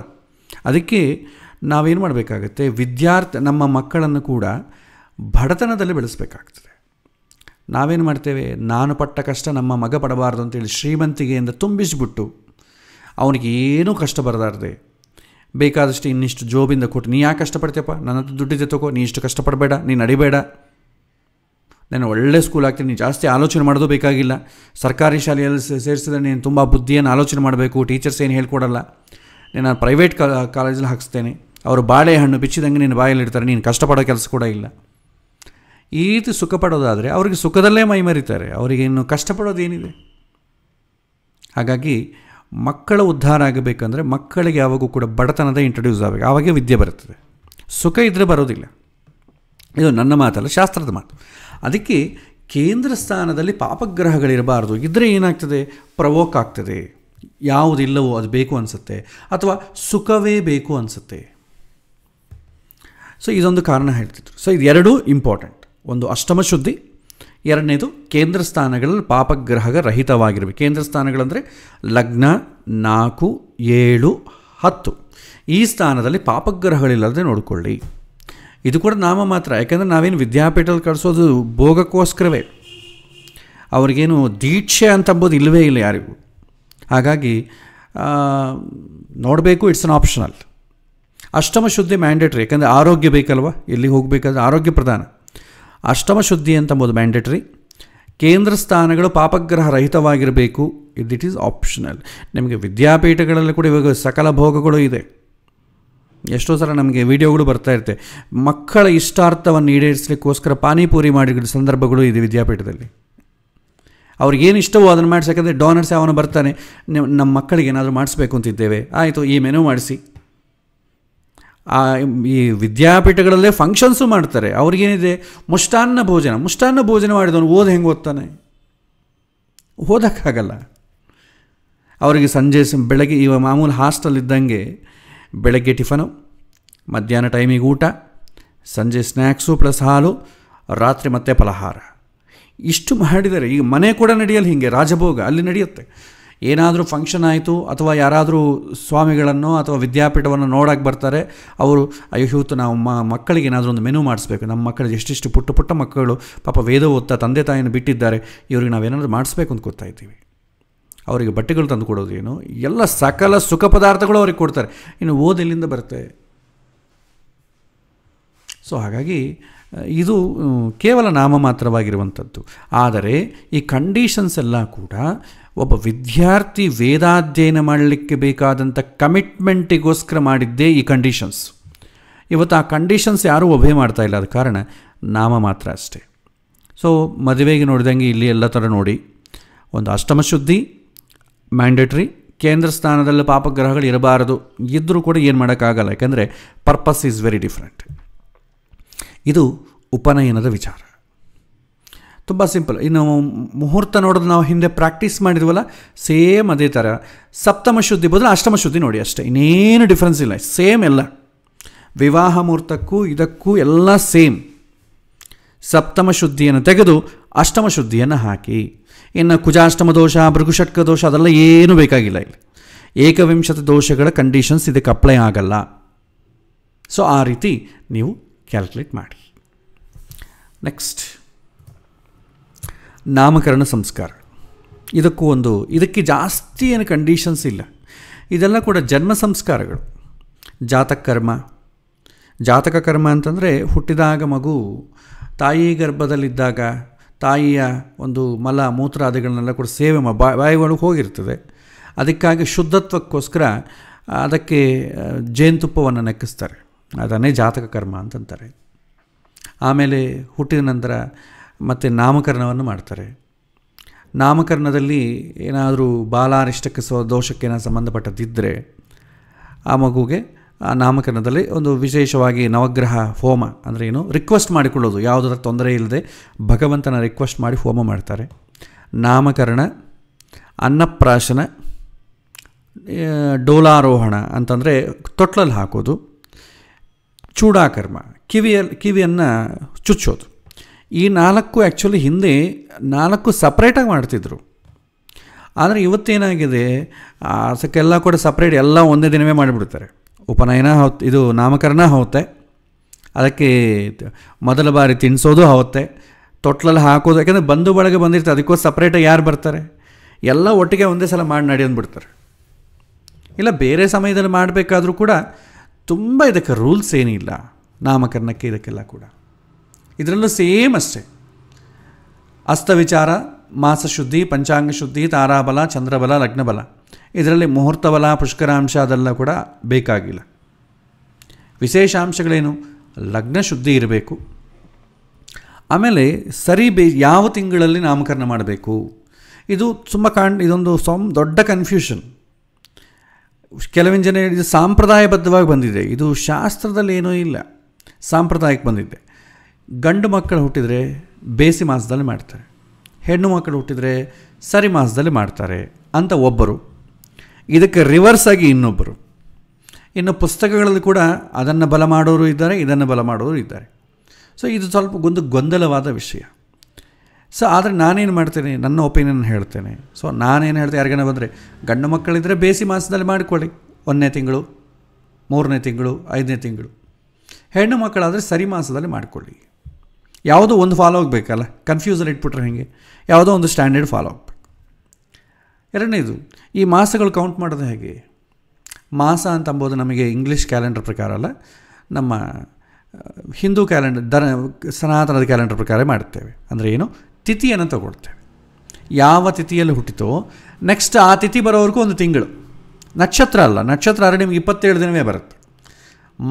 ಅದಕ್ಕೆ ನಾವೇನು ಮಾಡಬೇಕಾಗತ್ತೆ ವಿದ್ಯಾರ್ಥಿ ನಮ್ಮ ಮಕ್ಕಳನ್ನು ಕೂಡ ಬಡತನದಲ್ಲಿ ಬೆಳೆಸಬೇಕಾಗ್ತದೆ ನಾವೇನು ಮಾಡ್ತೇವೆ ನಾನು ಪಟ್ಟ ಕಷ್ಟ ನಮ್ಮ ಮಗ ಪಡಬಾರ್ದು ಅಂತೇಳಿ ಶ್ರೀಮಂತಿಗೆಯಿಂದ ತುಂಬಿಸಿಬಿಟ್ಟು ಅವನಿಗೆ ಏನೂ ಕಷ್ಟ ಬರದಾರ್ದೆ ಬೇಕಾದಷ್ಟು ಇನ್ನಿಷ್ಟು ಜೋಬಿಂದ ಕೊಟ್ಟು ನೀ ಯಾಕೆ ಕಷ್ಟಪಡ್ತೀಯಪ್ಪ ನನ್ನ ದುಡ್ಡಿದೆ ತಗೋ ನೀ ಇಷ್ಟು ಕಷ್ಟಪಡಬೇಡ ನೀ ನಡಿಬೇಡ ನಾನು ಒಳ್ಳೆ ಸ್ಕೂಲ್ ಹಾಕ್ತೀನಿ ನೀನು ಜಾಸ್ತಿ ಆಲೋಚನೆ ಮಾಡೋದು ಬೇಕಾಗಿಲ್ಲ ಸರ್ಕಾರಿ ಶಾಲೆಯಲ್ಲಿ ಸೇರಿಸಿದ್ರೆ ನೀನು ತುಂಬ ಬುದ್ಧಿಯನ್ನು ಆಲೋಚನೆ ಮಾಡಬೇಕು ಟೀಚರ್ಸ್ ಏನು ಹೇಳ್ಕೊಡಲ್ಲ ನಾನು ಪ್ರೈವೇಟ್ ಕಾಲೇಜಲ್ಲಿ ಹಾಕಿಸ್ತೇನೆ ಅವರು ಬಾಳೆಹಣ್ಣು ಬಿಚ್ಚಿದಂಗೆ ನೀನು ಬಾಯಲ್ಲಿ ಇಡ್ತಾರೆ ನೀನು ಕಷ್ಟಪಡೋ ಕೆಲಸ ಕೂಡ ಇಲ್ಲ ಈ ರೀತಿ ಸುಖ ಪಡೋದಾದರೆ ಅವರಿಗೆ ಸುಖದಲ್ಲೇ ಮೈಮರಿತಾರೆ ಅವರಿಗೆ ಇನ್ನು ಕಷ್ಟಪಡೋದೇನಿದೆ ಹಾಗಾಗಿ ಮಕ್ಕಳ ಉದ್ಧಾರ ಆಗಬೇಕಂದ್ರೆ ಮಕ್ಕಳಿಗೆ ಯಾವಾಗೂ ಕೂಡ ಬಡತನದ ಇಂಟ್ರೊಡ್ಯೂಸ್ ಆಗಬೇಕು ಆವಾಗೇ ವಿದ್ಯೆ ಬರುತ್ತದೆ ಸುಖ ಇದ್ದರೆ ಬರೋದಿಲ್ಲ ಇದು ನನ್ನ ಮಾತಲ್ಲ ಶಾಸ್ತ್ರದ ಮಾತು ಅದಕ್ಕೆ ಕೇಂದ್ರ ಸ್ಥಾನದಲ್ಲಿ ಪಾಪಗ್ರಹಗಳಿರಬಾರ್ದು ಇದ್ದರೆ ಏನಾಗ್ತದೆ ಪ್ರವೋಕ್ ಆಗ್ತದೆ ಯಾವುದಿಲ್ಲವೋ ಅದು ಬೇಕು ಅನಿಸುತ್ತೆ ಅಥವಾ ಸುಖವೇ ಬೇಕು ಅನಿಸುತ್ತೆ ಸೊ ಇದೊಂದು ಕಾರಣ ಹೇಳ್ತಿದ್ರು ಸೊ ಇದೆರಡೂ ಇಂಪಾರ್ಟೆಂಟ್ ಒಂದು ಅಷ್ಟಮ ಶುದ್ಧಿ ಎರಡನೇದು ಕೇಂದ್ರ ಸ್ಥಾನಗಳಲ್ಲಿ ಪಾಪಗ್ರಹಗಳ ರಹಿತವಾಗಿರಬೇಕು ಕೇಂದ್ರ ಸ್ಥಾನಗಳಂದರೆ ಲಗ್ನ ನಾಲ್ಕು ಏಳು ಹತ್ತು ಈ ಸ್ಥಾನದಲ್ಲಿ ಪಾಪಗ್ರಹಗಳಿಲ್ಲದೆ ನೋಡಿಕೊಳ್ಳಿ ಇದು ಕೂಡ ನಾಮ ಮಾತ್ರ ಯಾಕಂದರೆ ನಾವೇನು ವಿದ್ಯಾಪೀಠದಲ್ಲಿ ಕಳಿಸೋದು ಭೋಗಕ್ಕೋಸ್ಕರವೇ ಅವ್ರಿಗೇನು ದೀಕ್ಷೆ ಅಂತಂಬೋದು ಇಲ್ಲವೇ ಇಲ್ಲ ಯಾರಿಗೂ ಹಾಗಾಗಿ ನೋಡಬೇಕು ಇಟ್ಸ್ ಅನ್ ಆಪ್ಷನಲ್ ಅಷ್ಟಮ ಶುದ್ಧಿ ಮ್ಯಾಂಡೇಟ್ರಿ ಯಾಕಂದರೆ ಆರೋಗ್ಯ ಬೇಕಲ್ವ ಎಲ್ಲಿ ಹೋಗಬೇಕಾದ್ರೆ ಆರೋಗ್ಯ ಪ್ರಧಾನ ಅಷ್ಟಮ ಶುದ್ಧಿ ಅಂತ ಎಂಬುದು ಮ್ಯಾಂಡೇಟ್ರಿ ಕೇಂದ್ರ ಸ್ಥಾನಗಳು ಪಾಪಗ್ರಹ ರಹಿತವಾಗಿರಬೇಕು ಇದು ಇಟ್ ಈಸ್ ಆಪ್ಷನಲ್ ನಿಮಗೆ ವಿದ್ಯಾಪೀಠಗಳಲ್ಲಿ ಕೂಡ ಇವಾಗ ಸಕಲ ಭೋಗಗಳು ಇದೆ ಎಷ್ಟೋ ಸಲ ನಮಗೆ ವಿಡಿಯೋಗಳು ಬರ್ತಾ ಇರುತ್ತೆ ಮಕ್ಕಳ ಇಷ್ಟಾರ್ಥವನ್ನು ಈಡೇರಿಸಲಿಕ್ಕೋಸ್ಕರ ಪಾನಿಪೂರಿ ಮಾಡಿರೋ ಸಂದರ್ಭಗಳು ಇದೆ ವಿದ್ಯಾಪೀಠದಲ್ಲಿ ಅವ್ರಿಗೇನು ಇಷ್ಟವೋ ಅದನ್ನು ಮಾಡಿಸಿ ಡೋನರ್ಸ್ ಯಾವನು ಬರ್ತಾನೆ ನಮ್ಮ ಮಕ್ಕಳಿಗೆ ಏನಾದರೂ ಮಾಡಿಸ್ಬೇಕು ಅಂತಿದ್ದೇವೆ ಆಯಿತು ಈ ಮೆನು ಮಾಡಿಸಿ ಈ ವಿದ್ಯಾಪೀಠಗಳಲ್ಲೇ ಫಂಕ್ಷನ್ಸು ಮಾಡ್ತಾರೆ ಅವ್ರಿಗೇನಿದೆ ಮುಷ್ಟಾನ್ನ ಭೋಜನ ಮುಷ್ಟಾನ್ನ ಭೋಜನ ಮಾಡಿದವನು ಓದ್ ಹೆಂಗೆ ಓದ್ತಾನೆ ಓದೋಕ್ಕಾಗಲ್ಲ ಅವರಿಗೆ ಸಂಜೆ ಬೆಳಗ್ಗೆ ಇವ ಮಾಮೂಲು ಹಾಸ್ಟೆಲ್ ಇದ್ದಂಗೆ ಬೆಳಗ್ಗೆ ಟಿಫನು ಮಧ್ಯಾಹ್ನ ಟೈಮಿಗೆ ಊಟ ಸಂಜೆ ಸ್ನ್ಯಾಕ್ಸು ಪ್ಲಸ್ ಹಾಲು ರಾತ್ರಿ ಮತ್ತೆ ಫಲಹಾರ ಇಷ್ಟು ಮಾಡಿದರೆ ಈಗ ಮನೆ ಕೂಡ ನಡೆಯಲ್ಲ ಹೀಗೆ ರಾಜಭೋಗ ಅಲ್ಲಿ ನಡೆಯುತ್ತೆ ಏನಾದರೂ ಫಂಕ್ಷನ್ ಆಯಿತು ಅಥವಾ ಯಾರಾದರೂ ಸ್ವಾಮಿಗಳನ್ನು ಅಥವಾ ವಿದ್ಯಾಪೀಠವನ್ನು ನೋಡೋಕೆ ಬರ್ತಾರೆ ಅವರು ಅಯ್ಯೋ ಇವತ್ತು ನಾವು ಮಕ್ಕಳಿಗೆ ಏನಾದರೂ ಒಂದು ಮೆನು ಮಾಡಿಸ್ಬೇಕು ನಮ್ಮ ಮಕ್ಕಳಿಗೆ ಎಷ್ಟೆಷ್ಟು ಪುಟ್ಟ ಪುಟ್ಟ ಮಕ್ಕಳು ಪಾಪ ವೇದ ಓದ್ತಾ ತಂದೆ ತಾಯಿಯನ್ನು ಬಿಟ್ಟಿದ್ದಾರೆ ಇವ್ರಿಗೆ ನಾವೇನಾದರೂ ಮಾಡಿಸ್ಬೇಕು ಅಂತ ಗೊತ್ತಾ ಇದ್ದೀವಿ ಅವರಿಗೆ ಬಟ್ಟೆಗಳು ತಂದು ಏನು ಎಲ್ಲ ಸಕಲ ಸುಖ ಪದಾರ್ಥಗಳು ಅವ್ರಿಗೆ ಕೊಡ್ತಾರೆ ಇನ್ನು ಓದೆಲ್ಲಿಂದ ಬರುತ್ತೆ ಸೊ ಹಾಗಾಗಿ ಇದು ಕೇವಲ ನಾಮಮಾತ್ರವಾಗಿರುವಂಥದ್ದು ಆದರೆ ಈ ಕಂಡೀಷನ್ಸ್ ಎಲ್ಲ ಕೂಡ ಒಬ್ಬ ವಿದ್ಯಾರ್ಥಿ ವೇದಾಧ್ಯಯನ ಮಾಡಲಿಕ್ಕೆ ಬೇಕಾದಂಥ ಕಮಿಟ್ಮೆಂಟಿಗೋಸ್ಕರ ಮಾಡಿದ್ದೇ ಈ ಕಂಡೀಷನ್ಸ್ ಇವತ್ತು ಆ ಕಂಡೀಷನ್ಸ್ ಯಾರೂ ಒಬೆ ಮಾಡ್ತಾ ಇಲ್ಲ ಅದ ಕಾರಣ ನಾಮ ಮಾತ್ರ ಅಷ್ಟೇ ಸೊ ಮದುವೆಗೆ ನೋಡಿದಂಗೆ ಇಲ್ಲಿ ಎಲ್ಲ ಥರ ನೋಡಿ ಒಂದು ಅಷ್ಟಮ ಶುದ್ಧಿ ಮ್ಯಾಂಡೇಟ್ರಿ ಕೇಂದ್ರ ಸ್ಥಾನದಲ್ಲಿ ಪಾಪಗ್ರಹಗಳು ಇರಬಾರದು ಇದ್ದರೂ ಕೂಡ ಏನು ಮಾಡೋಕ್ಕಾಗಲ್ಲ ಯಾಕೆಂದರೆ ಪರ್ಪಸ್ ಈಸ್ ವೆರಿ ಡಿಫ್ರೆಂಟ್ ಇದು ಉಪನಯನದ ವಿಚಾರ ತುಂಬ ಸಿಂಪಲ್ ಇನ್ನು ಮುಹೂರ್ತ ನೋಡೋದು ನಾವು ಹಿಂದೆ ಪ್ರಾಕ್ಟೀಸ್ ಮಾಡಿದ್ವಲ್ಲ ಸೇಮ್ ಅದೇ ಥರ ಸಪ್ತಮ ಶುದ್ಧಿ ಬದಲು ಅಷ್ಟಮ ಶುದ್ಧಿ ನೋಡಿ ಅಷ್ಟೇ ಇನ್ನೇನು ಡಿಫ್ರೆನ್ಸ್ ಇಲ್ಲ ಸೇಮ್ ಎಲ್ಲ ವಿವಾಹ ಮುಹೂರ್ತಕ್ಕೂ ಇದಕ್ಕೂ ಎಲ್ಲ ಸೇಮ್ ಸಪ್ತಮ ಶುದ್ಧಿಯನ್ನು ತೆಗೆದು ಅಷ್ಟಮ ಶುದ್ಧಿಯನ್ನು ಹಾಕಿ ಇನ್ನು ಕುಜಾಷ್ಟಮ ದೋಷ ಭೃಗುಷಟ್ಕ ದೋಷ ಅದೆಲ್ಲ ಏನೂ ಬೇಕಾಗಿಲ್ಲ ಇಲ್ಲಿ ಏಕವಿಂಶತ ದೋಷಗಳ ಕಂಡೀಷನ್ಸ್ ಇದಕ್ಕೆ ಅಪ್ಲೈ ಆಗಲ್ಲ ಸೊ ಆ ರೀತಿ ನೀವು ಕ್ಯಾಲ್ಕುಲೇಟ್ ಮಾಡಿ ನೆಕ್ಸ್ಟ್ ನಾಮಕರಣ ಸಂಸ್ಕಾರ ಇದಕ್ಕೂ ಒಂದು ಇದಕ್ಕೆ ಜಾಸ್ತಿ ಏನು ಕಂಡೀಷನ್ಸ್ ಇಲ್ಲ ಇದೆಲ್ಲ ಕೂಡ ಜನ್ಮ ಸಂಸ್ಕಾರಗಳು ಜಾತಕರ್ಮ ಜಾತಕ ಕರ್ಮ ಅಂತಂದರೆ ಹುಟ್ಟಿದಾಗ ಮಗು ತಾಯಿ ಗರ್ಭದಲ್ಲಿದ್ದಾಗ ತಾಯಿಯ ಒಂದು ಮಲ ಮೂತ್ರಾದಿಗಳನ್ನೆಲ್ಲ ಕೂಡ ಸೇವೆ ಮಾ ಬಾಯಿಗಳು ಹೋಗಿರ್ತದೆ ಅದಕ್ಕಾಗಿ ಶುದ್ಧತ್ವಕ್ಕೋಸ್ಕರ ಅದಕ್ಕೆ ಜೇನುತುಪ್ಪವನ್ನು ನೆಕ್ಕಿಸ್ತಾರೆ ಅದನ್ನೇ ಜಾತಕ ಕರ್ಮ ಅಂತಂತಾರೆ ಆಮೇಲೆ ಹುಟ್ಟಿದ ನಂತರ ಮತ್ತು ನಾಮಕರಣವನ್ನು ಮಾಡ್ತಾರೆ ನಾಮಕರಣದಲ್ಲಿ ಏನಾದರೂ ಬಾಲಾರಿಷ್ಟಕ್ಕೆ ಸ್ವ ದೋಷಕ್ಕೇನಾದ್ರು ಸಂಬಂಧಪಟ್ಟದ್ದಿದ್ದರೆ ಆ ಮಗುಗೆ ಆ ನಾಮಕರಣದಲ್ಲಿ ಒಂದು ವಿಶೇಷವಾಗಿ ನವಗ್ರಹ ಹೋಮ ಅಂದರೆ ಏನು ರಿಕ್ವೆಸ್ಟ್ ಮಾಡಿಕೊಳ್ಳೋದು ಯಾವುದರ ತೊಂದರೆ ಇಲ್ಲದೆ ಭಗವಂತನ ರಿಕ್ವೆಸ್ಟ್ ಮಾಡಿ ಹೋಮ ಮಾಡ್ತಾರೆ ನಾಮಕರಣ ಅನ್ನಪ್ರಾಶನ ಡೋಲಾರೋಹಣ ಅಂತಂದರೆ ತೊಟ್ಲಲ್ಲಿ ಹಾಕೋದು ಚೂಡಾಕರ್ಮ ಕಿವಿಯ ಕಿವಿಯನ್ನು ಚುಚ್ಚೋದು ಈ ನಾಲ್ಕು ಆ್ಯಕ್ಚುಲಿ ಹಿಂದೆ ನಾಲ್ಕು ಸಪ್ರೇಟಾಗಿ ಮಾಡ್ತಿದ್ರು ಆದರೆ ಇವತ್ತೇನಾಗಿದೆ ಸಕ್ಕೆಲ್ಲ ಕೂಡ ಸಪ್ರೇಟ್ ಎಲ್ಲ ಒಂದೇ ದಿನವೇ ಮಾಡಿಬಿಡ್ತಾರೆ ಉಪನಯನ ಹೊತ್ತು ಇದು ನಾಮಕರಣ ಹೋಗುತ್ತೆ ಅದಕ್ಕೆ ಮೊದಲ ಬಾರಿ ತಿನ್ನಿಸೋದು ಹೋಗುತ್ತೆ ತೊಟ್ಲಲ್ಲಿ ಹಾಕೋದು ಯಾಕಂದರೆ ಬಂಧು ಬಳಗ ಬಂದಿರ್ತಾರೆ ಅದಕ್ಕೋಸ್ಕರ ಸಪ್ರೇಟಾಗಿ ಯಾರು ಬರ್ತಾರೆ ಎಲ್ಲ ಒಟ್ಟಿಗೆ ಒಂದೇ ಸಲ ಮಾಡಿ ನಡೆಯೋದು ಅಂದ್ಬಿಡ್ತಾರೆ ಇಲ್ಲ ಬೇರೆ ಸಮಯದಲ್ಲಿ ಮಾಡಬೇಕಾದ್ರೂ ಕೂಡ ತುಂಬ ಇದಕ್ಕೆ ರೂಲ್ಸ್ ಏನಿಲ್ಲ ನಾಮಕರಣಕ್ಕೆ ಇದಕ್ಕೆಲ್ಲ ಕೂಡ ಇದರಲ್ಲೂ ಸೇಮ್ ಅಷ್ಟೇ ಅಸ್ತವಿಚಾರ ಮಾಸಶುದ್ಧಿ ಪಂಚಾಂಗ ಶುದ್ಧಿ ತಾರಾಬಲ ಚಂದ್ರಬಲ ಲಗ್ನಬಲ ಇದರಲ್ಲಿ ಮುಹೂರ್ತಬಲ ಪುಷ್ಕರಾಂಶ ಅದೆಲ್ಲ ಕೂಡ ಬೇಕಾಗಿಲ್ಲ ವಿಶೇಷಾಂಶಗಳೇನು ಲಗ್ನ ಶುದ್ಧಿ ಇರಬೇಕು ಆಮೇಲೆ ಸರಿ ಬೇ ಯಾವ ತಿಂಗಳಲ್ಲಿ ನಾಮಕರಣ ಮಾಡಬೇಕು ಇದು ತುಂಬ ಕಾಣ್ ಇದೊಂದು ಸೊಮ್ ದೊಡ್ಡ ಕನ್ಫ್ಯೂಷನ್ ಕೆಲವಿನ ಜನ ಇದು ಸಾಂಪ್ರದಾಯಬದ್ಧವಾಗಿ ಬಂದಿದೆ ಇದು ಶಾಸ್ತ್ರದಲ್ಲಿ ಏನೂ ಇಲ್ಲ ಸಾಂಪ್ರದಾಯಕ್ಕೆ ಬಂದಿದೆ ಗಂಡು ಮಕ್ಕಳು ಹುಟ್ಟಿದರೆ ಬೇಸಿ ಮಾಸದಲ್ಲಿ ಮಾಡ್ತಾರೆ ಹೆಣ್ಣು ಮಕ್ಕಳು ಹುಟ್ಟಿದರೆ ಸರಿ ಮಾಸದಲ್ಲಿ ಮಾಡ್ತಾರೆ ಅಂತ ಒಬ್ಬರು ಇದಕ್ಕೆ ರಿವರ್ಸ್ ಆಗಿ ಇನ್ನೊಬ್ಬರು ಇನ್ನು ಪುಸ್ತಕಗಳಲ್ಲಿ ಕೂಡ ಅದನ್ನು ಬಲ ಮಾಡೋರು ಇದ್ದಾರೆ ಇದನ್ನು ಬಲ ಮಾಡೋರು ಇದ್ದಾರೆ ಸೊ ಇದು ಸ್ವಲ್ಪ ಒಂದು ಗೊಂದಲವಾದ ವಿಷಯ ಸೊ ಆದರೆ ನಾನೇನು ಮಾಡ್ತೇನೆ ನನ್ನ ಒಪಿನಿಯನ್ ಹೇಳ್ತೇನೆ ಸೊ ನಾನೇನು ಹೇಳ್ತೇನೆ ಯಾರಿಗಾನ ಬಂದರೆ ಗಂಡು ಮಕ್ಕಳಿದ್ದರೆ ಬೇಸಿ ಮಾಸದಲ್ಲಿ ಮಾಡಿಕೊಳ್ಳಿ ಒಂದನೇ ತಿಂಗಳು ಮೂರನೇ ತಿಂಗಳು ಐದನೇ ತಿಂಗಳು ಹೆಣ್ಣು ಮಕ್ಕಳಾದರೆ ಸರಿ ಮಾಸದಲ್ಲಿ ಮಾಡಿಕೊಳ್ಳಿ ಯಾವುದೋ ಒಂದು ಫಾಲೋ ಆಗಬೇಕಲ್ಲ ಕನ್ಫ್ಯೂಸಲ್ಲಿ ಇಟ್ಬಿಟ್ರೆ ಹೇಗೆ ಯಾವುದೋ ಒಂದು ಸ್ಟ್ಯಾಂಡರ್ಡ್ ಫಾಲೋ ಆಗಬೇಕು ಎರಡನೇದು ಈ ಮಾಸಗಳು ಕೌಂಟ್ ಮಾಡೋದು ಹೇಗೆ ಮಾಸ ಅಂತ ಅಂಬೋದು ನಮಗೆ ಇಂಗ್ಲೀಷ್ ಕ್ಯಾಲೆಂಡರ್ ಪ್ರಕಾರ ಅಲ್ಲ ನಮ್ಮ ಹಿಂದೂ ಕ್ಯಾಲೆಂಡರ್ ದನ ಸನಾತನದ ಕ್ಯಾಲೆಂಡರ್ ಪ್ರಕಾರ ಮಾಡುತ್ತೇವೆ ಅಂದರೆ ಏನು ತಿಥಿಯನ್ನು ತಗೊಳ್ತೇವೆ ಯಾವ ತಿಥಿಯಲ್ಲಿ ಹುಟ್ಟಿತೋ ನೆಕ್ಸ್ಟ್ ಆ ತಿಥಿ ಬರೋವರೆಗೂ ಒಂದು ತಿಂಗಳು ನಕ್ಷತ್ರ ಅಲ್ಲ ನಕ್ಷತ್ರ ಆದರೆ ನಿಮಗೆ ಇಪ್ಪತ್ತೇಳು ದಿನವೇ ಬರುತ್ತೆ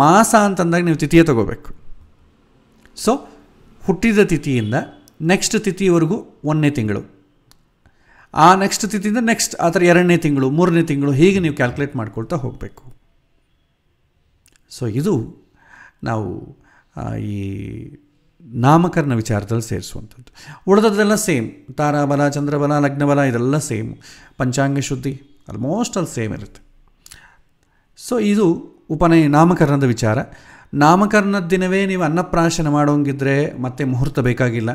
ಮಾಸ ಅಂತಂದಾಗ ನೀವು ತಿಥಿಯೇ ತಗೋಬೇಕು ಸೊ ಹುಟ್ಟಿದ ತಿಥಿಯಿಂದ ನೆಕ್ಸ್ಟ್ ತಿಥಿವರೆಗೂ ಒಂದನೇ ತಿಂಗಳು ಆ ನೆಕ್ಸ್ಟ್ ತಿಥಿಯಿಂದ ನೆಕ್ಸ್ಟ್ ಆ ಥರ ಎರಡನೇ ತಿಂಗಳು ಮೂರನೇ ತಿಂಗಳು ಹೀಗೆ ನೀವು ಕ್ಯಾಲ್ಕುಲೇಟ್ ಮಾಡ್ಕೊಳ್ತಾ ಹೋಗಬೇಕು ಸೊ ಇದು ನಾವು ಈ ನಾಮಕರಣ ವಿಚಾರದಲ್ಲಿ ಸೇರಿಸುವಂಥದ್ದು ಉಳಿದದ್ದೆಲ್ಲ ಸೇಮ್ ತಾರಾಬಲ ಚಂದ್ರಬಲ ಲಗ್ನಬಲ ಇದೆಲ್ಲ ಸೇಮ್ ಪಂಚಾಂಗ ಶುದ್ಧಿ ಆಲ್ಮೋಸ್ಟ್ ಅಲ್ಲಿ ಸೇಮ್ ಇರುತ್ತೆ ಸೊ ಇದು ಉಪನಯ ನಾಮಕರಣದ ವಿಚಾರ ನಾಮಕರಣದ ದಿನವೇ ನೀವು ಅನ್ನಪ್ರಾಶನ ಮಾಡೋಂಗಿದ್ರೆ ಮತ್ತೆ ಮುಹೂರ್ತ ಬೇಕಾಗಿಲ್ಲ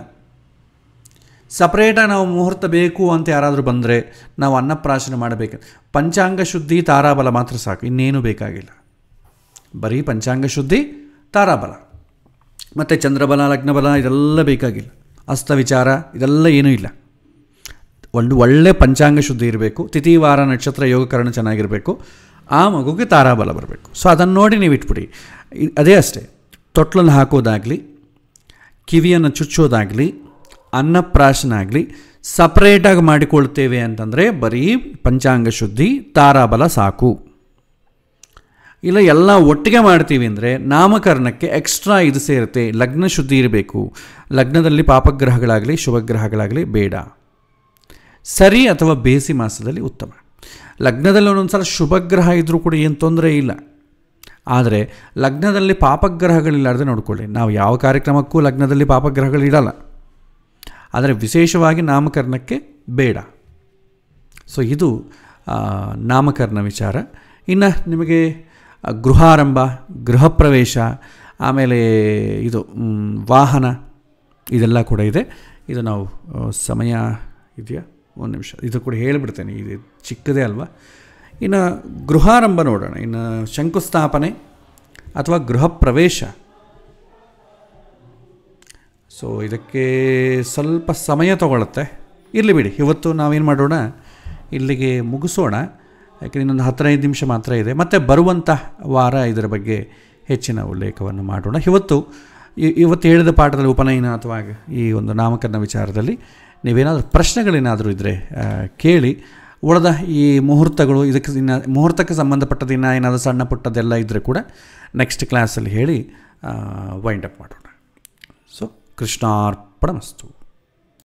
ಸಪ್ರೇಟಾಗಿ ನಾವು ಮುಹೂರ್ತ ಬೇಕು ಅಂತ ಯಾರಾದರೂ ಬಂದರೆ ನಾವು ಅನ್ನಪ್ರಾಶನ ಮಾಡಬೇಕು ಪಂಚಾಂಗ ಶುದ್ಧಿ ತಾರಾಬಲ ಮಾತ್ರ ಸಾಕು ಇನ್ನೇನು ಬೇಕಾಗಿಲ್ಲ ಬರೀ ಪಂಚಾಂಗ ಶುದ್ಧಿ ತಾರಾಬಲ ಮತ್ತು ಚಂದ್ರಬಲ ಲಗ್ನಬಲ ಇದೆಲ್ಲ ಬೇಕಾಗಿಲ್ಲ ಅಸ್ತ ವಿಚಾರ ಇದೆಲ್ಲ ಏನೂ ಇಲ್ಲ ಒಂದು ಒಳ್ಳೆ ಪಂಚಾಂಗ ಶುದ್ಧಿ ಇರಬೇಕು ವಾರ ನಕ್ಷತ್ರ ಯೋಗಕರಣ ಚೆನ್ನಾಗಿರಬೇಕು ಆ ಮಗುಗೆ ತಾರಾಬಲ ಬರಬೇಕು ಸೊ ಅದನ್ನು ನೋಡಿ ನೀವು ಇಟ್ಬಿಡಿ ಅದೇ ಅಷ್ಟೇ ತೊಟ್ಲನ್ನು ಹಾಕೋದಾಗಲಿ ಕಿವಿಯನ್ನು ಚುಚ್ಚೋದಾಗಲಿ ಅನ್ನಪ್ರಾಶನ ಆಗಲಿ ಸಪ್ರೇಟಾಗಿ ಮಾಡಿಕೊಳ್ತೇವೆ ಅಂತಂದರೆ ಬರೀ ಪಂಚಾಂಗ ಶುದ್ಧಿ ತಾರಾಬಲ ಸಾಕು ಇಲ್ಲ ಎಲ್ಲ ಒಟ್ಟಿಗೆ ಮಾಡ್ತೀವಿ ಅಂದರೆ ನಾಮಕರಣಕ್ಕೆ ಎಕ್ಸ್ಟ್ರಾ ಇದು ಸೇರುತ್ತೆ ಲಗ್ನ ಶುದ್ಧಿ ಇರಬೇಕು ಲಗ್ನದಲ್ಲಿ ಪಾಪಗ್ರಹಗಳಾಗಲಿ ಶುಭಗ್ರಹಗಳಾಗಲಿ ಬೇಡ ಸರಿ ಅಥವಾ ಬೇಸಿ ಮಾಸದಲ್ಲಿ ಉತ್ತಮ ಲಗ್ನದಲ್ಲಿ ಒಂದೊಂದು ಸಲ ಶುಭಗ್ರಹ ಇದ್ದರೂ ಕೂಡ ಏನು ತೊಂದರೆ ಇಲ್ಲ ಆದರೆ ಲಗ್ನದಲ್ಲಿ ಪಾಪಗ್ರಹಗಳಿಲ್ಲಾರ್ದೆ ನೋಡ್ಕೊಳ್ಳಿ ನಾವು ಯಾವ ಕಾರ್ಯಕ್ರಮಕ್ಕೂ ಲಗ್ನದಲ್ಲಿ ಪಾಪಗ್ರಹಗಳಿಡಲ್ಲ ಆದರೆ ವಿಶೇಷವಾಗಿ ನಾಮಕರಣಕ್ಕೆ ಬೇಡ ಸೊ ಇದು ನಾಮಕರಣ ವಿಚಾರ ಇನ್ನು ನಿಮಗೆ ಗೃಹಾರಂಭ ಗೃಹ ಪ್ರವೇಶ ಆಮೇಲೆ ಇದು ವಾಹನ ಇದೆಲ್ಲ ಕೂಡ ಇದೆ ಇದು ನಾವು ಸಮಯ ಇದೆಯಾ ಒಂದು ನಿಮಿಷ ಇದು ಕೂಡ ಹೇಳಿಬಿಡ್ತೇನೆ ಇದು ಚಿಕ್ಕದೇ ಅಲ್ವಾ ಇನ್ನು ಗೃಹಾರಂಭ ನೋಡೋಣ ಇನ್ನು ಶಂಕುಸ್ಥಾಪನೆ ಅಥವಾ ಗೃಹ ಪ್ರವೇಶ ಸೊ ಇದಕ್ಕೆ ಸ್ವಲ್ಪ ಸಮಯ ತೊಗೊಳುತ್ತೆ ಇರಲಿ ಬಿಡಿ ಇವತ್ತು ನಾವೇನು ಮಾಡೋಣ ಇಲ್ಲಿಗೆ ಮುಗಿಸೋಣ ಯಾಕೆಂದರೆ ಇನ್ನೊಂದು ಹದಿನೈದು ನಿಮಿಷ ಮಾತ್ರ ಇದೆ ಮತ್ತು ಬರುವಂಥ ವಾರ ಇದರ ಬಗ್ಗೆ ಹೆಚ್ಚಿನ ಉಲ್ಲೇಖವನ್ನು ಮಾಡೋಣ ಇವತ್ತು ಇವತ್ತು ಹೇಳಿದ ಪಾಠದಲ್ಲಿ ಉಪನಯನ ಅಥವಾ ಈ ಒಂದು ನಾಮಕರಣ ವಿಚಾರದಲ್ಲಿ ನೀವೇನಾದರೂ ಪ್ರಶ್ನೆಗಳೇನಾದರೂ ಇದ್ದರೆ ಕೇಳಿ ಉಳಿದ ಈ ಮುಹೂರ್ತಗಳು ಇದಕ್ಕೆ ದಿನ ಮುಹೂರ್ತಕ್ಕೆ ಸಂಬಂಧಪಟ್ಟದ್ದು ದಿನ ಏನಾದರೂ ಸಣ್ಣ ಪುಟ್ಟದೆಲ್ಲ ಇದ್ದರೆ ಕೂಡ ನೆಕ್ಸ್ಟ್ ಕ್ಲಾಸಲ್ಲಿ ಹೇಳಿ ವೈಂಡ್ ಅಪ್ ಮಾಡೋಣ ಸೊ ಕೃಷ್ಣಾರ್ಪಣ ಮಸ್ತು